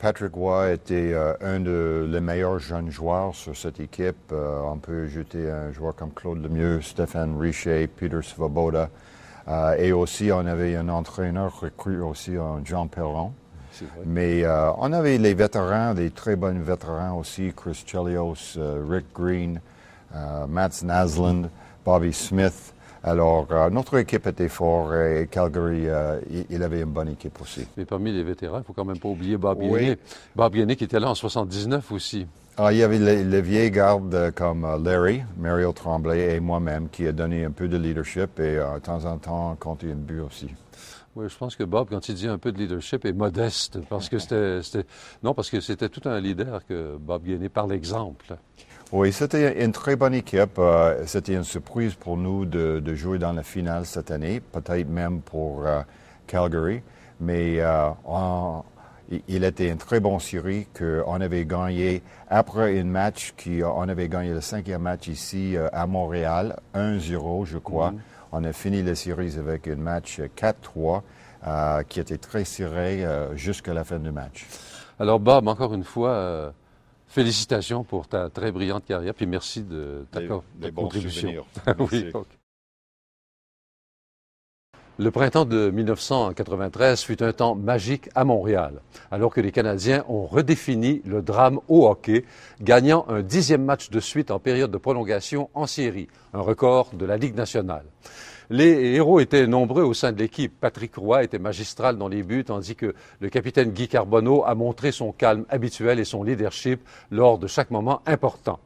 Patrick Waugh était euh, un des meilleurs jeunes joueurs sur cette équipe. Euh, on peut jeter un joueur comme Claude Lemieux, Stéphane Richet, Peter Svoboda. Euh, et aussi, on avait un entraîneur recru aussi, Jean Perron. Mais on avait les vétérans, des très bons vétérans aussi, Chris Chelios, Rick Green, Mats Naslund, Bobby Smith. Alors, euh, notre équipe était forte et Calgary, euh, il avait une bonne équipe aussi. Mais parmi les vétérans, il ne faut quand même pas oublier Bob Bob qui était là en 79 aussi. Ah, il y avait les, vieilles gardes euh, comme Larry, Mario Tremblay et moi-même qui a donné un peu de leadership et de temps en temps compté une but aussi. Oui, je pense que Bob, quand il dit un peu de leadership, est modeste parce que c'était non parce que c'était tout un leader que Bob Guéné par l'exemple. Oui, c'était une très bonne équipe. Euh, c'était une surprise pour nous de, de, jouer dans la finale cette année, peut-être même pour euh, Calgary. Mais on, euh, il était une très bonne série qu'on avait gagné après un match qui on avait gagné le cinquième match ici à Montréal, 1-0 je crois. Mm-hmm. On a fini la série avec un match 4-3 qui était très serré jusqu'à la fin du match. Alors Bob, encore une fois, Félicitations pour ta très brillante carrière, puis merci de ta, des, Le printemps de 1993 fut un temps magique à Montréal, alors que les Canadiens ont redéfini le drame au hockey, gagnant un dixième match de suite en période de prolongation en série, un record de la Ligue nationale. Les héros étaient nombreux au sein de l'équipe. Patrick Roy était magistral dans les buts, tandis que le capitaine Guy Carbonneau a montré son calme habituel et son leadership lors de chaque moment important.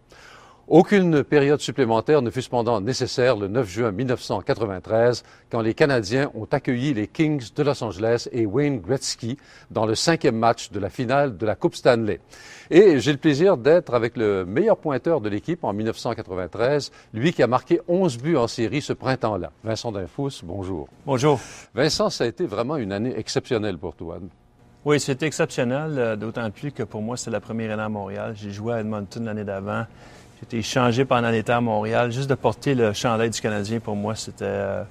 Aucune période supplémentaire ne fut cependant nécessaire le 9 juin 1993, quand les Canadiens ont accueilli les Kings de Los Angeles et Wayne Gretzky dans le cinquième match de la finale de la Coupe Stanley. Et j'ai le plaisir d'être avec le meilleur pointeur de l'équipe en 1993, lui qui a marqué 11 buts en série ce printemps-là. Vincent Dinfous, bonjour. Bonjour. Vincent, ça a été vraiment une année exceptionnelle pour toi. Oui, c'était exceptionnel, euh, d'autant plus que pour moi, c'est la première année à Montréal. J'ai joué à Edmonton l'année d'avant été changé pendant l'été à Montréal. Juste de porter le chandail du Canadien, pour moi, c'était euh,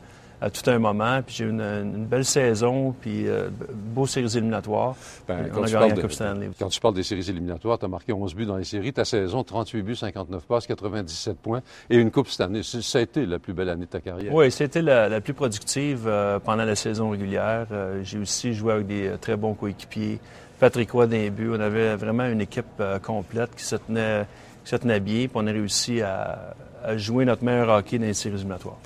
à tout un moment. Puis j'ai eu une, belle saison, puis euh, beau séries éliminatoires. Quand tu parles des séries éliminatoires, tu as marqué 11 buts dans les séries. Ta saison, 38 buts, 59 passes, 97 points et une Coupe cette année. Ça a été la plus belle année de ta carrière. Oui, c'était la, la plus productive euh, pendant la saison régulière. j'ai aussi joué avec des très bons coéquipiers. Patrick Roy On avait vraiment une équipe complète qui se tenait cette puis on a réussi à, jouer notre meilleur hockey dans les séries éliminatoires.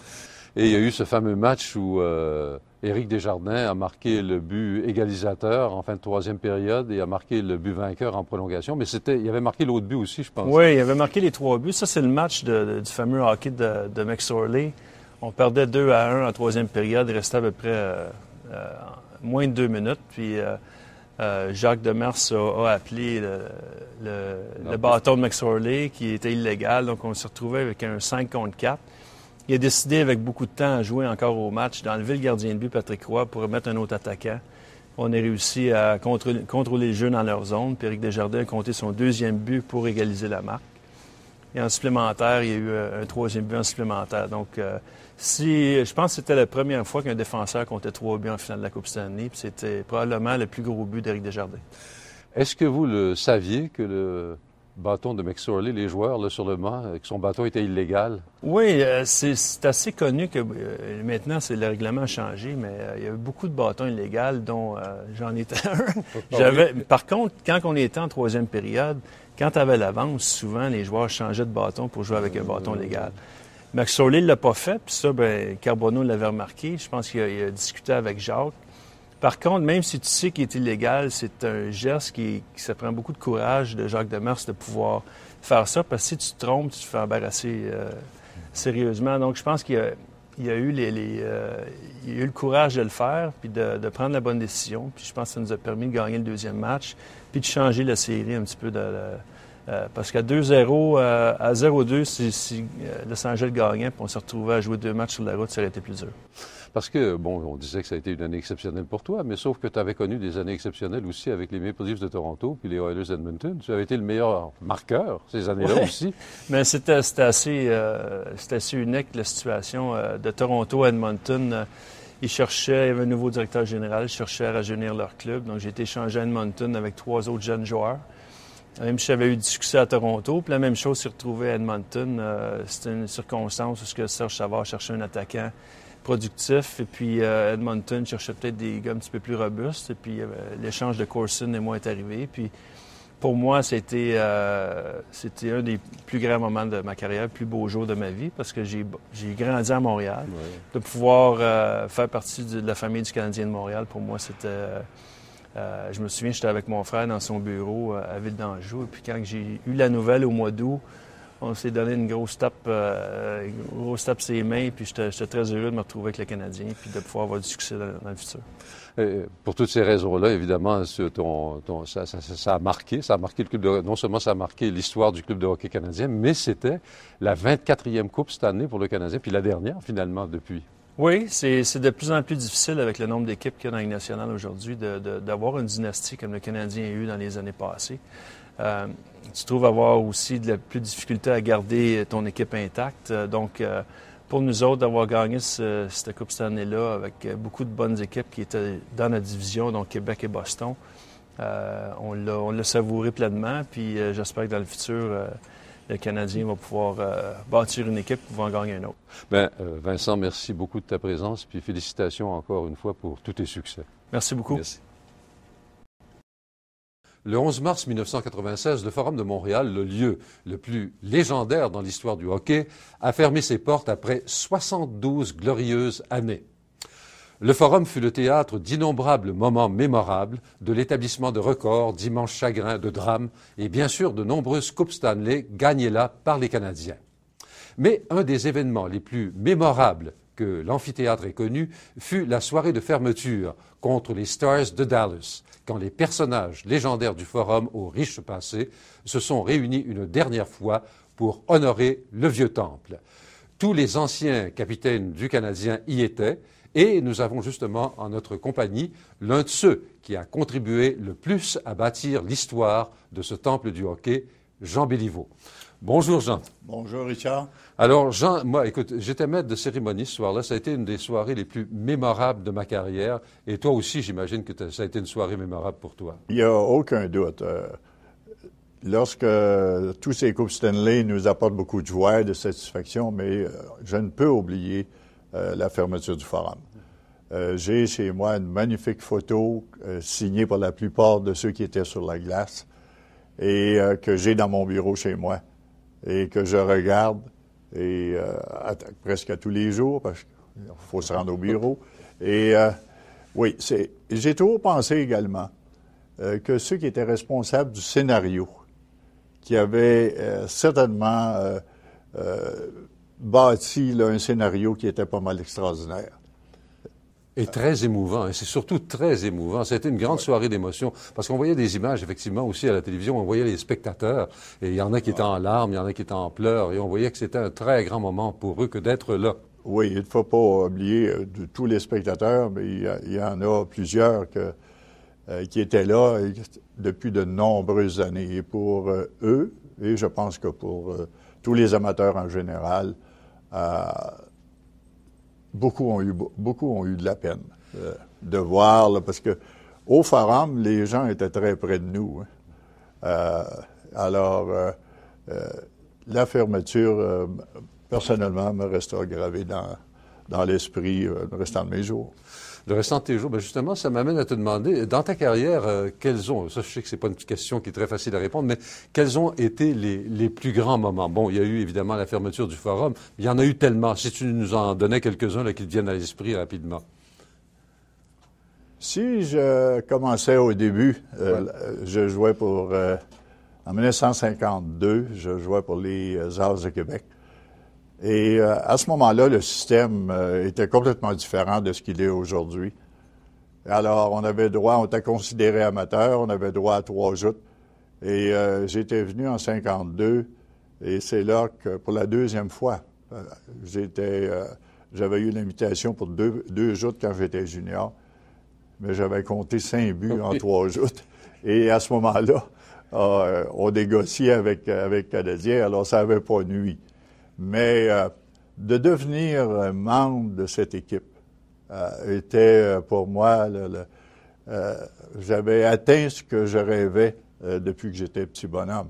Et il y a eu ce fameux match où euh, Éric Desjardins a marqué le but égalisateur en fin de troisième période et a marqué le but vainqueur en prolongation. Mais c'était, il avait marqué l'autre but aussi, je pense. Oui, il avait marqué les trois buts. Ça, c'est le match du fameux hockey de, Max McSorley. On perdait 2 à 1 en troisième période. Il restait à peu près euh, euh, moins de deux minutes. Puis euh, Jacques Demers a, appelé le, le, bâton de McSorley qui était illégal, donc on s'est retrouvé avec un 5 contre 4. Il a décidé, avec beaucoup de temps à jouer encore au match, d'enlever le gardien de but Patrick Roy pour remettre un autre attaquant. On a réussi à contrôler, le jeu dans leur zone. Pierrick Desjardins a compté son deuxième but pour égaliser la marque. Et en supplémentaire, il y a eu euh, un troisième but en supplémentaire. Donc, euh, si, je pense que c'était la première fois qu'un défenseur comptait trois buts en finale de la Coupe Stanley, c'était probablement le plus gros but d'Éric Desjardins. Est-ce que vous le saviez que le bâton de McSorley, les joueurs sur le banc, euh, que son bâton était illégal? Oui, euh, c'est assez connu que euh, maintenant, c'est le règlement a changé, mais il y a eu beaucoup de bâtons illégaux, dont j'en étais un. Oh, par contre, quand on était en troisième période, quand tu l'avance, souvent les joueurs changeaient de bâton pour jouer avec un bâton légal. Max Solé ne l'a pas fait, puis ça, ben Carbonneau l'avait remarqué. Je pense qu'il a, discuté avec Jacques. Par contre, même si tu sais qu'il est illégal, c'est un geste qui, ça prend beaucoup de courage de Jacques Demers de pouvoir faire ça, parce que si tu te trompes, tu te fais embarrasser euh, sérieusement. Donc, je pense qu'il a, a, eu le courage de le faire, puis de, prendre la bonne décision. Puis je pense que ça nous a permis de gagner le deuxième match, puis de changer la série un petit peu de euh, parce qu'à 2-0, euh, à 0-2, si, si euh, Los Angeles gagnait, puis on se retrouvait à jouer deux matchs sur la route, ça aurait été plus dur. Parce que, bon, on disait que ça a été une année exceptionnelle pour toi, mais sauf que tu avais connu des années exceptionnelles aussi avec les Maple Leafs de Toronto puis les Oilers d'Edmonton. Tu avais été le meilleur marqueur ces années-là aussi. Mais c'était assez, unique, la situation de Toronto Edmonton. Ils cherchaient, un nouveau directeur général, ils cherchaient à rajeunir leur club. Donc, j'ai été échangé à Edmonton avec trois autres jeunes joueurs. Même si j'avais eu du succès à Toronto, puis la même chose s'est retrouvée à Edmonton. Euh, c'était une circonstance où que Serge Savard cherchait un attaquant productif, et puis euh, Edmonton cherchait peut-être des gars un petit peu plus robustes, et puis euh, l'échange de Corson et moi est arrivé, puis pour moi, c'était, un des plus grands moments de ma carrière, le plus beau jour de ma vie, parce que j'ai, grandi à Montréal. De pouvoir faire partie de, la famille du Canadien de Montréal, pour moi, c'était, euh, je me souviens, j'étais avec mon frère dans son bureau euh, à Ville d'Anjou. Et puis quand j'ai eu la nouvelle au mois d'août, on s'est donné une grosse tape, euh, grosse tape ses mains. Puis j'étais très heureux de me retrouver avec le Canadien puis de pouvoir avoir du succès dans, le futur. pour toutes ces raisons-là, évidemment, ça, a marqué, ça a marqué le non seulement ça a marqué l'histoire du club de hockey canadien, mais c'était la 24e coupe cette année pour le Canadien, puis la dernière finalement depuis. Oui, c'est de plus en plus difficile avec le nombre d'équipes qu'il y a dans les nationales aujourd'hui d'avoir une dynastie comme le Canadien a eu dans les années passées. Euh, tu trouves avoir aussi de la plus difficulté à garder ton équipe intacte. Euh, donc, euh, pour nous autres, d'avoir gagné cette Coupe cette année-là avec beaucoup de bonnes équipes qui étaient dans la division, donc Québec et Boston, on l'a savouré pleinement. Puis j'espère que dans le futur le Canadien va pouvoir euh, bâtir une équipe en gagner un autre. Ben, euh, Vincent, merci beaucoup de ta présence, puis félicitations encore une fois pour tous tes succès. Merci beaucoup. Le 11 mars 1996, le Forum de Montréal, le lieu le plus légendaire dans l'histoire du hockey, a fermé ses portes après 72 glorieuses années. Le forum fut le théâtre d'innombrables moments mémorables, de l'établissement de records, d'immenses chagrins, de drames et bien sûr de nombreuses Coupes Stanley gagnées là par les Canadiens. Mais un des événements les plus mémorables que l'amphithéâtre ait connu fut la soirée de fermeture contre les Stars de Dallas, quand les personnages légendaires du forum au riches passé se sont réunis une dernière fois pour honorer le vieux temple. Tous les anciens capitaines du Canadien y étaient, et nous avons justement en notre compagnie l'un de ceux qui a contribué le plus à bâtir l'histoire de ce temple du hockey, Jean Béliveau. Bonjour Jean. Bonjour Richard. Alors Jean, moi écoute, j'étais maître de cérémonie ce soir-là. Ça a été une des soirées les plus mémorables de ma carrière. Et toi aussi, j'imagine que ça a été une soirée mémorable pour toi. Il n'y a aucun doute. Euh, lorsque tous ces Coupes Stanley nous apportent beaucoup de joie et de satisfaction, mais euh, je ne peux oublier euh, la fermeture du forum. Euh, j'ai chez moi une magnifique photo euh, signée par la plupart de ceux qui étaient sur la glace et que j'ai dans mon bureau chez moi et que je regarde et presque à tous les jours parce qu'il faut se rendre au bureau. Et oui, j'ai toujours pensé également que ceux qui étaient responsables du scénario, qui avaient certainement bâti un scénario qui était pas mal extraordinaire. Et très émouvant, et hein. c'est surtout très émouvant. C'était une grande soirée d'émotion, parce qu'on voyait des images, effectivement, aussi à la télévision, on voyait les spectateurs, et il y en a qui étaient en larmes, il y en a qui étaient en pleurs, et on voyait que c'était un très grand moment pour eux que d'être là. Oui, il ne faut pas oublier euh, de tous les spectateurs, mais il y, en a plusieurs euh, qui étaient là depuis de nombreuses années. Et pour euh, eux, et je pense que pour tous les amateurs en général, euh, beaucoup, ont eu, de la peine euh, de voir, parce que au forum, les gens étaient très près de nous. Hein. Euh, alors, la fermeture, personnellement, me restera gravée dans, dans l'esprit le restant de mes jours le restant de tes jours, ben justement, ça m'amène à te demander, dans ta carrière, euh, quels ont, ça je sais que c'est pas une question qui est très facile à répondre, mais quels ont été les, plus grands moments? Bon, il y a eu évidemment la fermeture du forum, il y en a eu tellement. Si tu nous en donnais quelques-uns là, qu'ils viennent à l'esprit rapidement. Si je commençais au début, euh, je jouais pour, euh, en 1952, je jouais pour les Arts de Québec. Et euh, à ce moment-là, le système euh, était complètement différent de ce qu'il est aujourd'hui. Alors, on avait droit, on était considéré amateur, on avait droit à trois joutes. Et euh, j'étais venu en 52, et c'est là que, pour la deuxième fois, j'étais, j'avais eu l'invitation pour deux, deux joutes quand j'étais junior, mais j'avais compté cinq buts en trois joutes. Et à ce moment-là, on négociait avec, avec Canadien, alors ça n'avait pas nuit. Mais euh, de devenir membre de cette équipe euh, était euh, pour moi, j'avais atteint ce que je rêvais depuis que j'étais petit bonhomme.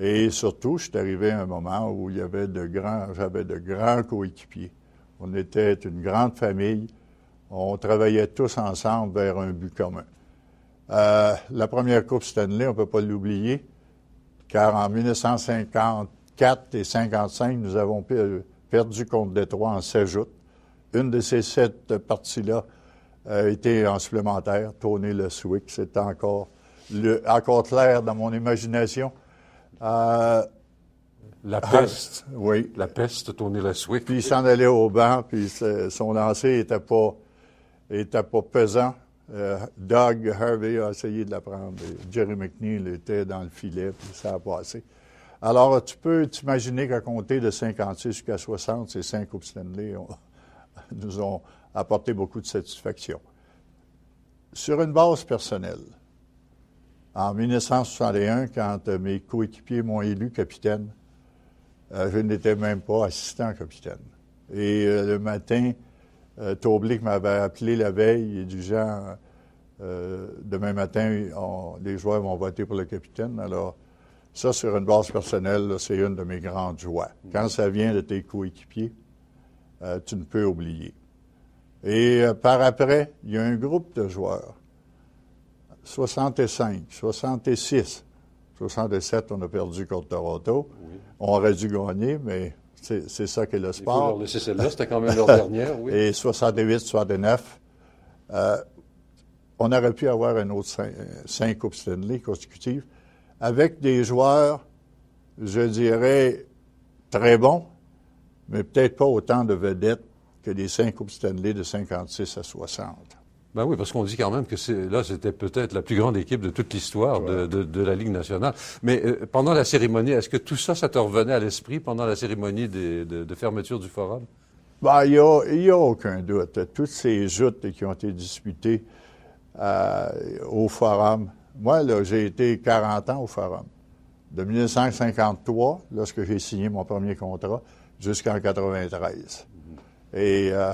Et surtout, je suis arrivé à un moment où il y avait de grands, j'avais de grands coéquipiers. On était une grande famille. On travaillait tous ensemble vers un but commun. la première Coupe Stanley, on ne peut pas l'oublier, car en 1950, 4 et 55, nous avons perdu contre trois en 16 août. Une de ces sept parties-là a été en supplémentaire, tourner le switch, C'était encore, encore clair dans mon imagination. Euh, la peste. oui. La peste, tourner le switch. Puis il s'en allait au banc, puis son lancer n'était pas, était pas pesant. Euh, Doug Harvey a essayé de la prendre. Jerry McNeil était dans le filet, puis ça a passé. Alors, tu peux t'imaginer qu'à compter de 56 jusqu'à 60, ces cinq Coupes Stanley nous ont apporté beaucoup de satisfaction. Sur une base personnelle, en 1961, quand euh, mes coéquipiers m'ont élu capitaine, euh, je n'étais même pas assistant capitaine. Et euh, le matin, Taublic m'avait appelé la veille et du genre, demain matin, les joueurs vont voter pour le capitaine. Alors, ça, sur une base personnelle, c'est une de mes grandes joies. Quand ça vient de tes coéquipiers, euh, tu ne peux oublier. Et euh, par après, il y a un groupe de joueurs. 65, 66, 67, on a perdu contre Toronto. On aurait dû gagner, mais c'est ça qui est le sport. celle-là, c'était quand même leur dernière, oui. Et 68, 69. Euh, on aurait pu avoir un autre cinq, cinq Stanley consécutives avec des joueurs, je dirais, très bons, mais peut-être pas autant de vedettes que les cinq Coupes Stanley de 56 à 60. Ben oui, parce qu'on dit quand même que là, c'était peut-être la plus grande équipe de toute l'histoire de, la Ligue nationale. Mais euh, pendant la cérémonie, est-ce que tout ça, ça te revenait à l'esprit pendant la cérémonie de, fermeture du forum? Bien, il n'y a, aucun doute. Toutes ces joutes qui ont été disputées euh, au forum, moi, j'ai été 40 ans au Forum. De 1953, lorsque j'ai signé mon premier contrat, jusqu'en 1993. Et euh,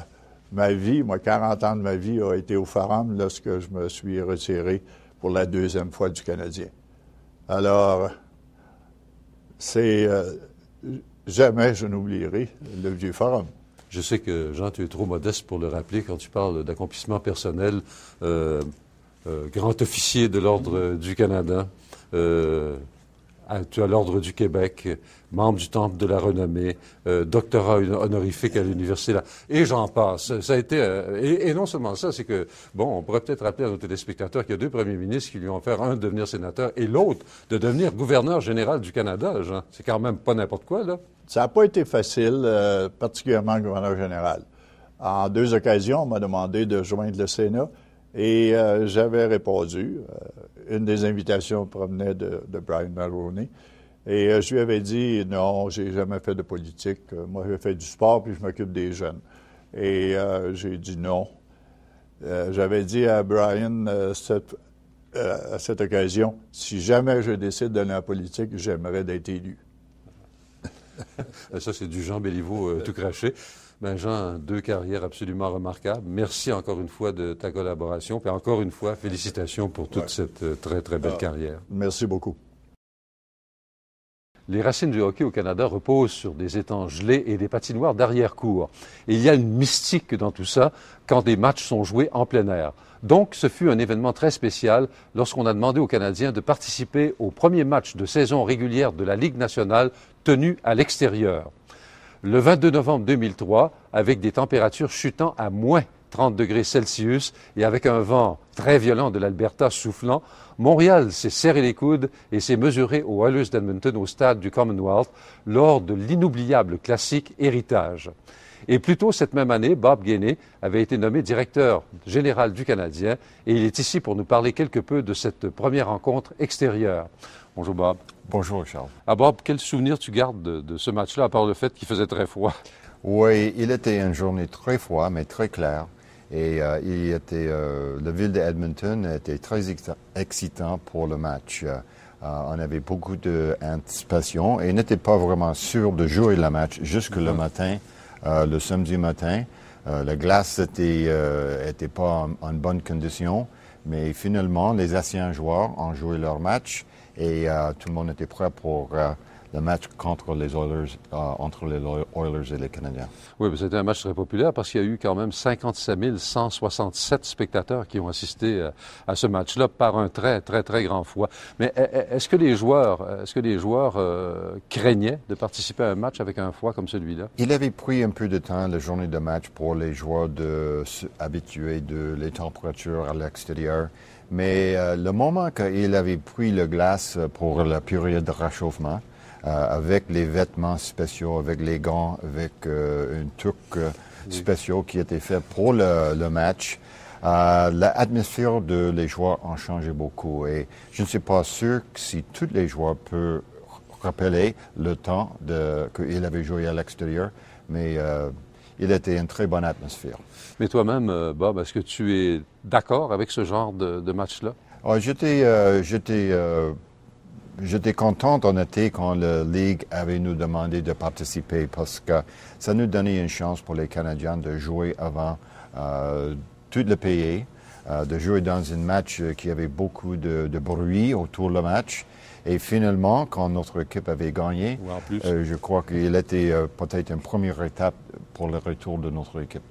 ma vie, moi, 40 ans de ma vie a été au Forum lorsque je me suis retiré pour la deuxième fois du Canadien. Alors, c'est... Euh, jamais je n'oublierai le vieux Forum. Je sais que, Jean, tu es trop modeste pour le rappeler quand tu parles d'accomplissement personnel. Euh, euh, grand officier de l'Ordre du Canada, euh, à, l'Ordre du Québec, membre du Temple de la Renommée, euh, doctorat honorifique à l'université. Et j'en passe. Ça a été, euh, et, non seulement ça, c'est que, bon, on pourrait peut-être rappeler à nos téléspectateurs qu'il y a deux premiers ministres qui lui ont offert un de devenir sénateur et l'autre de devenir gouverneur général du Canada, C'est quand même pas n'importe quoi, là. Ça n'a pas été facile, particulièrement gouverneur général. En deux occasions, on m'a demandé de joindre le Sénat. Et euh, j'avais répondu. Euh, une des invitations provenait de, Brian Mulroney. Et euh, je lui avais dit non, j'ai jamais fait de politique. Moi, j'ai fait du sport puis je m'occupe des jeunes. Et j'ai dit non. j'avais dit à Brian à cette occasion si jamais je décide de la politique, j'aimerais d'être élu. Ça, c'est du Jean Béliveau tout craché. Jean, deux carrières absolument remarquables. Merci encore une fois de ta collaboration. Et encore une fois, félicitations pour toute cette euh, très, très belle ah, carrière. Merci beaucoup. Les racines du hockey au Canada reposent sur des étangs gelés et des patinoires d'arrière-cour. Et il y a une mystique dans tout ça quand des matchs sont joués en plein air. Donc, ce fut un événement très spécial lorsqu'on a demandé aux Canadiens de participer au premier match de saison régulière de la Ligue nationale tenu à l'extérieur le 22 novembre 2003 avec des températures chutant à moins 30 degrés Celsius et avec un vent très violent de l'Alberta soufflant, Montréal s'est serré les coudes et s'est mesuré aux Oilers d'Edmonton au stade du Commonwealth lors de l'inoubliable classique Héritage. Et plus tôt cette même année, Bob Gainey avait été nommé directeur général du Canadien et il est ici pour nous parler quelque peu de cette première rencontre extérieure. Bonjour Bob. Bonjour, Charles. Ah Bob, quel souvenir tu gardes de, ce match-là, à part le fait qu'il faisait très froid? Oui, il était une journée très froide, mais très claire. Et euh, il était, euh, la ville d'Edmonton était très excitant pour le match. Euh, on avait beaucoup d'anticipation et n'était pas vraiment sûr de jouer le match jusque le matin, le samedi matin. la glace n'était était pas en, bonne condition, mais finalement, les anciens joueurs ont joué leur match et euh, tout le monde était prêt pour euh, le match contre les Oilers, euh, entre les Oilers et les Canadiens. Oui, c'était un match très populaire parce qu'il y a eu quand même 57 167 spectateurs qui ont assisté à ce match-là par un très, très, très grand froid. Mais eh, eh, est-ce que les joueurs, est-ce que les joueurs craignaient de participer à un match avec un froid comme celui-là? Il avait pris un peu de temps, la journée de match, pour les joueurs de s'habituer de les températures à l'extérieur. Mais euh, le moment qu'il avait pris le glace pour la période de réchauffement, euh, avec les vêtements spéciaux, avec les gants, avec euh, une tuque euh, spéciale qui était faite pour le, le match, l'atmosphère de les joueurs a changé beaucoup. Et je ne suis pas sûr que si tous les joueurs peuvent rappeler le temps qu'il avait joué à l'extérieur, mais il était une très bonne atmosphère. Mais toi-même, euh, Bob, est-ce que tu es d'accord avec ce genre de, match-là? Ah, j'étais, euh, j'étais, euh, j'étais contente, en été, quand la Ligue avait nous demandé de participer parce que ça nous donnait une chance pour les Canadiens de jouer avant tout le pays, de jouer dans un match qui avait beaucoup de, bruit autour du match. Et finalement, quand notre équipe avait gagné, je crois qu'il était peut-être une première étape pour le retour de notre équipe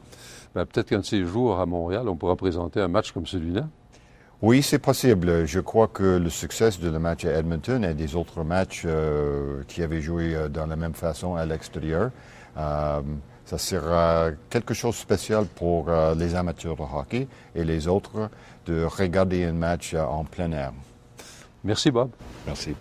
ben, peut-être qu'un de ces jours à Montréal, on pourra présenter un match comme celui-là. Oui, c'est possible. Je crois que le succès de le match à Edmonton et des autres matchs euh, qui avaient joué euh, dans la même façon à l'extérieur, euh, ça sera quelque chose de spécial pour les amateurs de hockey et les autres de regarder un match en plein air. Merci Bob. Merci.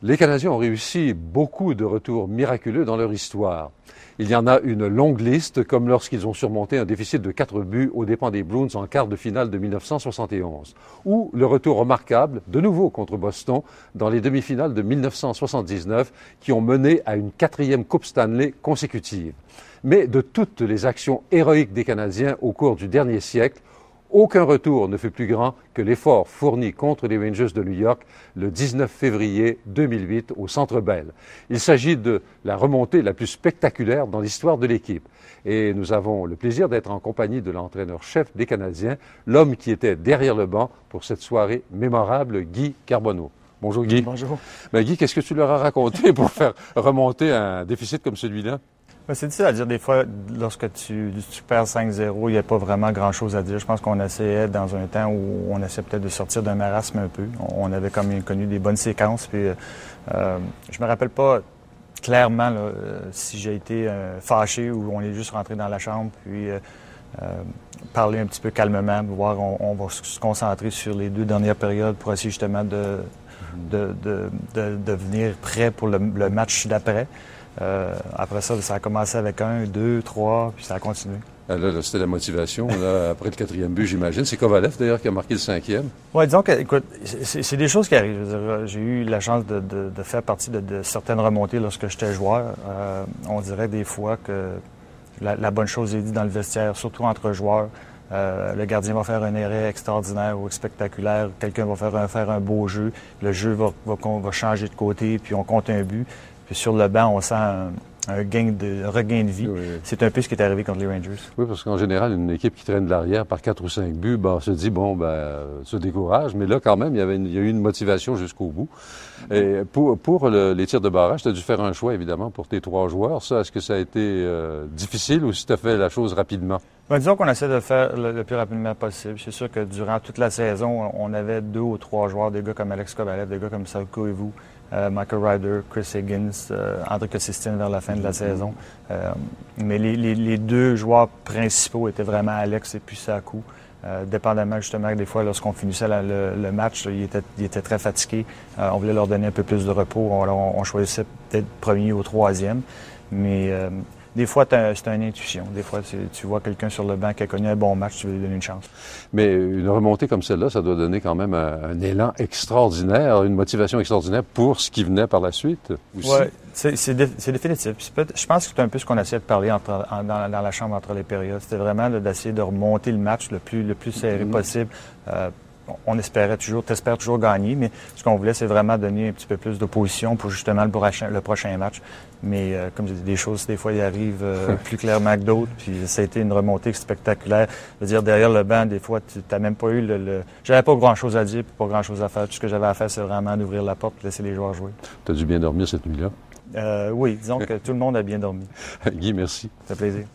Les Canadiens ont réussi beaucoup de retours miraculeux dans leur histoire. Il y en a une longue liste, comme lorsqu'ils ont surmonté un déficit de 4 buts aux dépens des Bruins en quart de finale de 1971, ou le retour remarquable, de nouveau contre Boston, dans les demi-finales de 1979, qui ont mené à une quatrième Coupe Stanley consécutive. Mais de toutes les actions héroïques des Canadiens au cours du dernier siècle, aucun retour ne fut plus grand que l'effort fourni contre les Rangers de New York le 19 février 2008 au Centre Bell. Il s'agit de la remontée la plus spectaculaire dans l'histoire de l'équipe. Et nous avons le plaisir d'être en compagnie de l'entraîneur-chef des Canadiens, l'homme qui était derrière le banc pour cette soirée mémorable, Guy Carbonneau. Bonjour Guy. Bonjour. Ben, Guy, qu'est-ce que tu leur as raconté pour faire remonter un déficit comme celui-là? C'est difficile à dire. Des fois, lorsque tu, perds 5-0, il n'y a pas vraiment grand-chose à dire. Je pense qu'on essayait dans un temps où on essayait peut-être de sortir d'un marasme un peu. On avait comme connu des bonnes séquences. Puis, euh, euh je me rappelle pas clairement euh, si j'ai été euh, fâché ou on est juste rentré dans la chambre. Puis, parlé parler un petit peu calmement, voir on, va se concentrer sur les deux dernières périodes pour essayer justement de, de, venir prêt pour le match d'après. Euh, après ça, ça a commencé avec un, deux, trois, puis ça a continué. Ah, là, c'était la motivation. après le quatrième but, j'imagine. C'est Kovalev, d'ailleurs, qui a marqué le cinquième. Oui, disons que, écoute, c'est des choses qui arrivent. J'ai eu la chance de, faire partie de, certaines remontées lorsque j'étais joueur. Euh, on dirait des fois que la, bonne chose est dite dans le vestiaire, surtout entre joueurs. Euh, le gardien va faire un arrêt extraordinaire ou spectaculaire, quelqu'un va faire un, beau jeu, le jeu va changer de côté, puis on compte un but. Puis sur le banc, on sent un, gain de, regain de vie. C'est un peu ce qui est arrivé contre les Rangers. Oui, parce qu'en général, une équipe qui traîne de l'arrière par quatre ou cinq buts, ben, on se dit, bon, ben, se décourage. Mais là, quand même, il y, avait une, a eu une motivation jusqu'au bout. Et pour, les tirs de barrage, tu as dû faire un choix, évidemment, pour tes trois joueurs. Ça, est-ce que ça a été euh, difficile ou si tu as fait la chose rapidement? Ben, disons qu'on essaie de faire le, plus rapidement possible. C'est sûr que durant toute la saison, on avait deux ou trois joueurs, des gars comme Alex Kobalev, des gars comme Salko et vous, euh, Michael Ryder, Chris Higgins, euh, André vers la fin de la mm-hmm. saison. Euh, mais les, deux joueurs principaux étaient vraiment Alex et puis Saku. Euh, dépendamment justement des fois lorsqu'on finissait le, match, ils étaient, était très fatigués. on voulait leur donner un peu plus de repos. On, choisissait peut-être premier ou troisième. Mais des fois, c'est une intuition. Des fois, tu vois quelqu'un sur le banc qui a connu un bon match, tu veux lui donner une chance. Mais une remontée comme celle-là, ça doit donner quand même euh, un, élan extraordinaire, une motivation extraordinaire pour ce qui venait par la suite. Oui, c'est définitif. Je pense que c'est un peu ce qu'on essayé de parler dans, la chambre entre les périodes. C'était vraiment d'essayer de remonter le match le plus, serré mhm. possible. Euh, on espérait toujours, t'espères toujours gagner, mais ce qu'on voulait, c'est vraiment donner un petit peu plus d'opposition pour justement le prochain, match. Mais euh, comme je dis, des choses, des fois, y arrivent euh, plus clairement que d'autres. Puis ça a été une remontée spectaculaire. Je veux dire, derrière le banc, des fois, tu n'as même pas eu le... J'avais pas grand-chose à dire, pas grand-chose à faire. Tout ce que j'avais à faire, c'est vraiment d'ouvrir la porte laisser les joueurs jouer. Tu as dû bien dormir cette nuit-là? Euh, oui, disons que tout le monde a bien dormi. Guy, merci. Ça fait plaisir.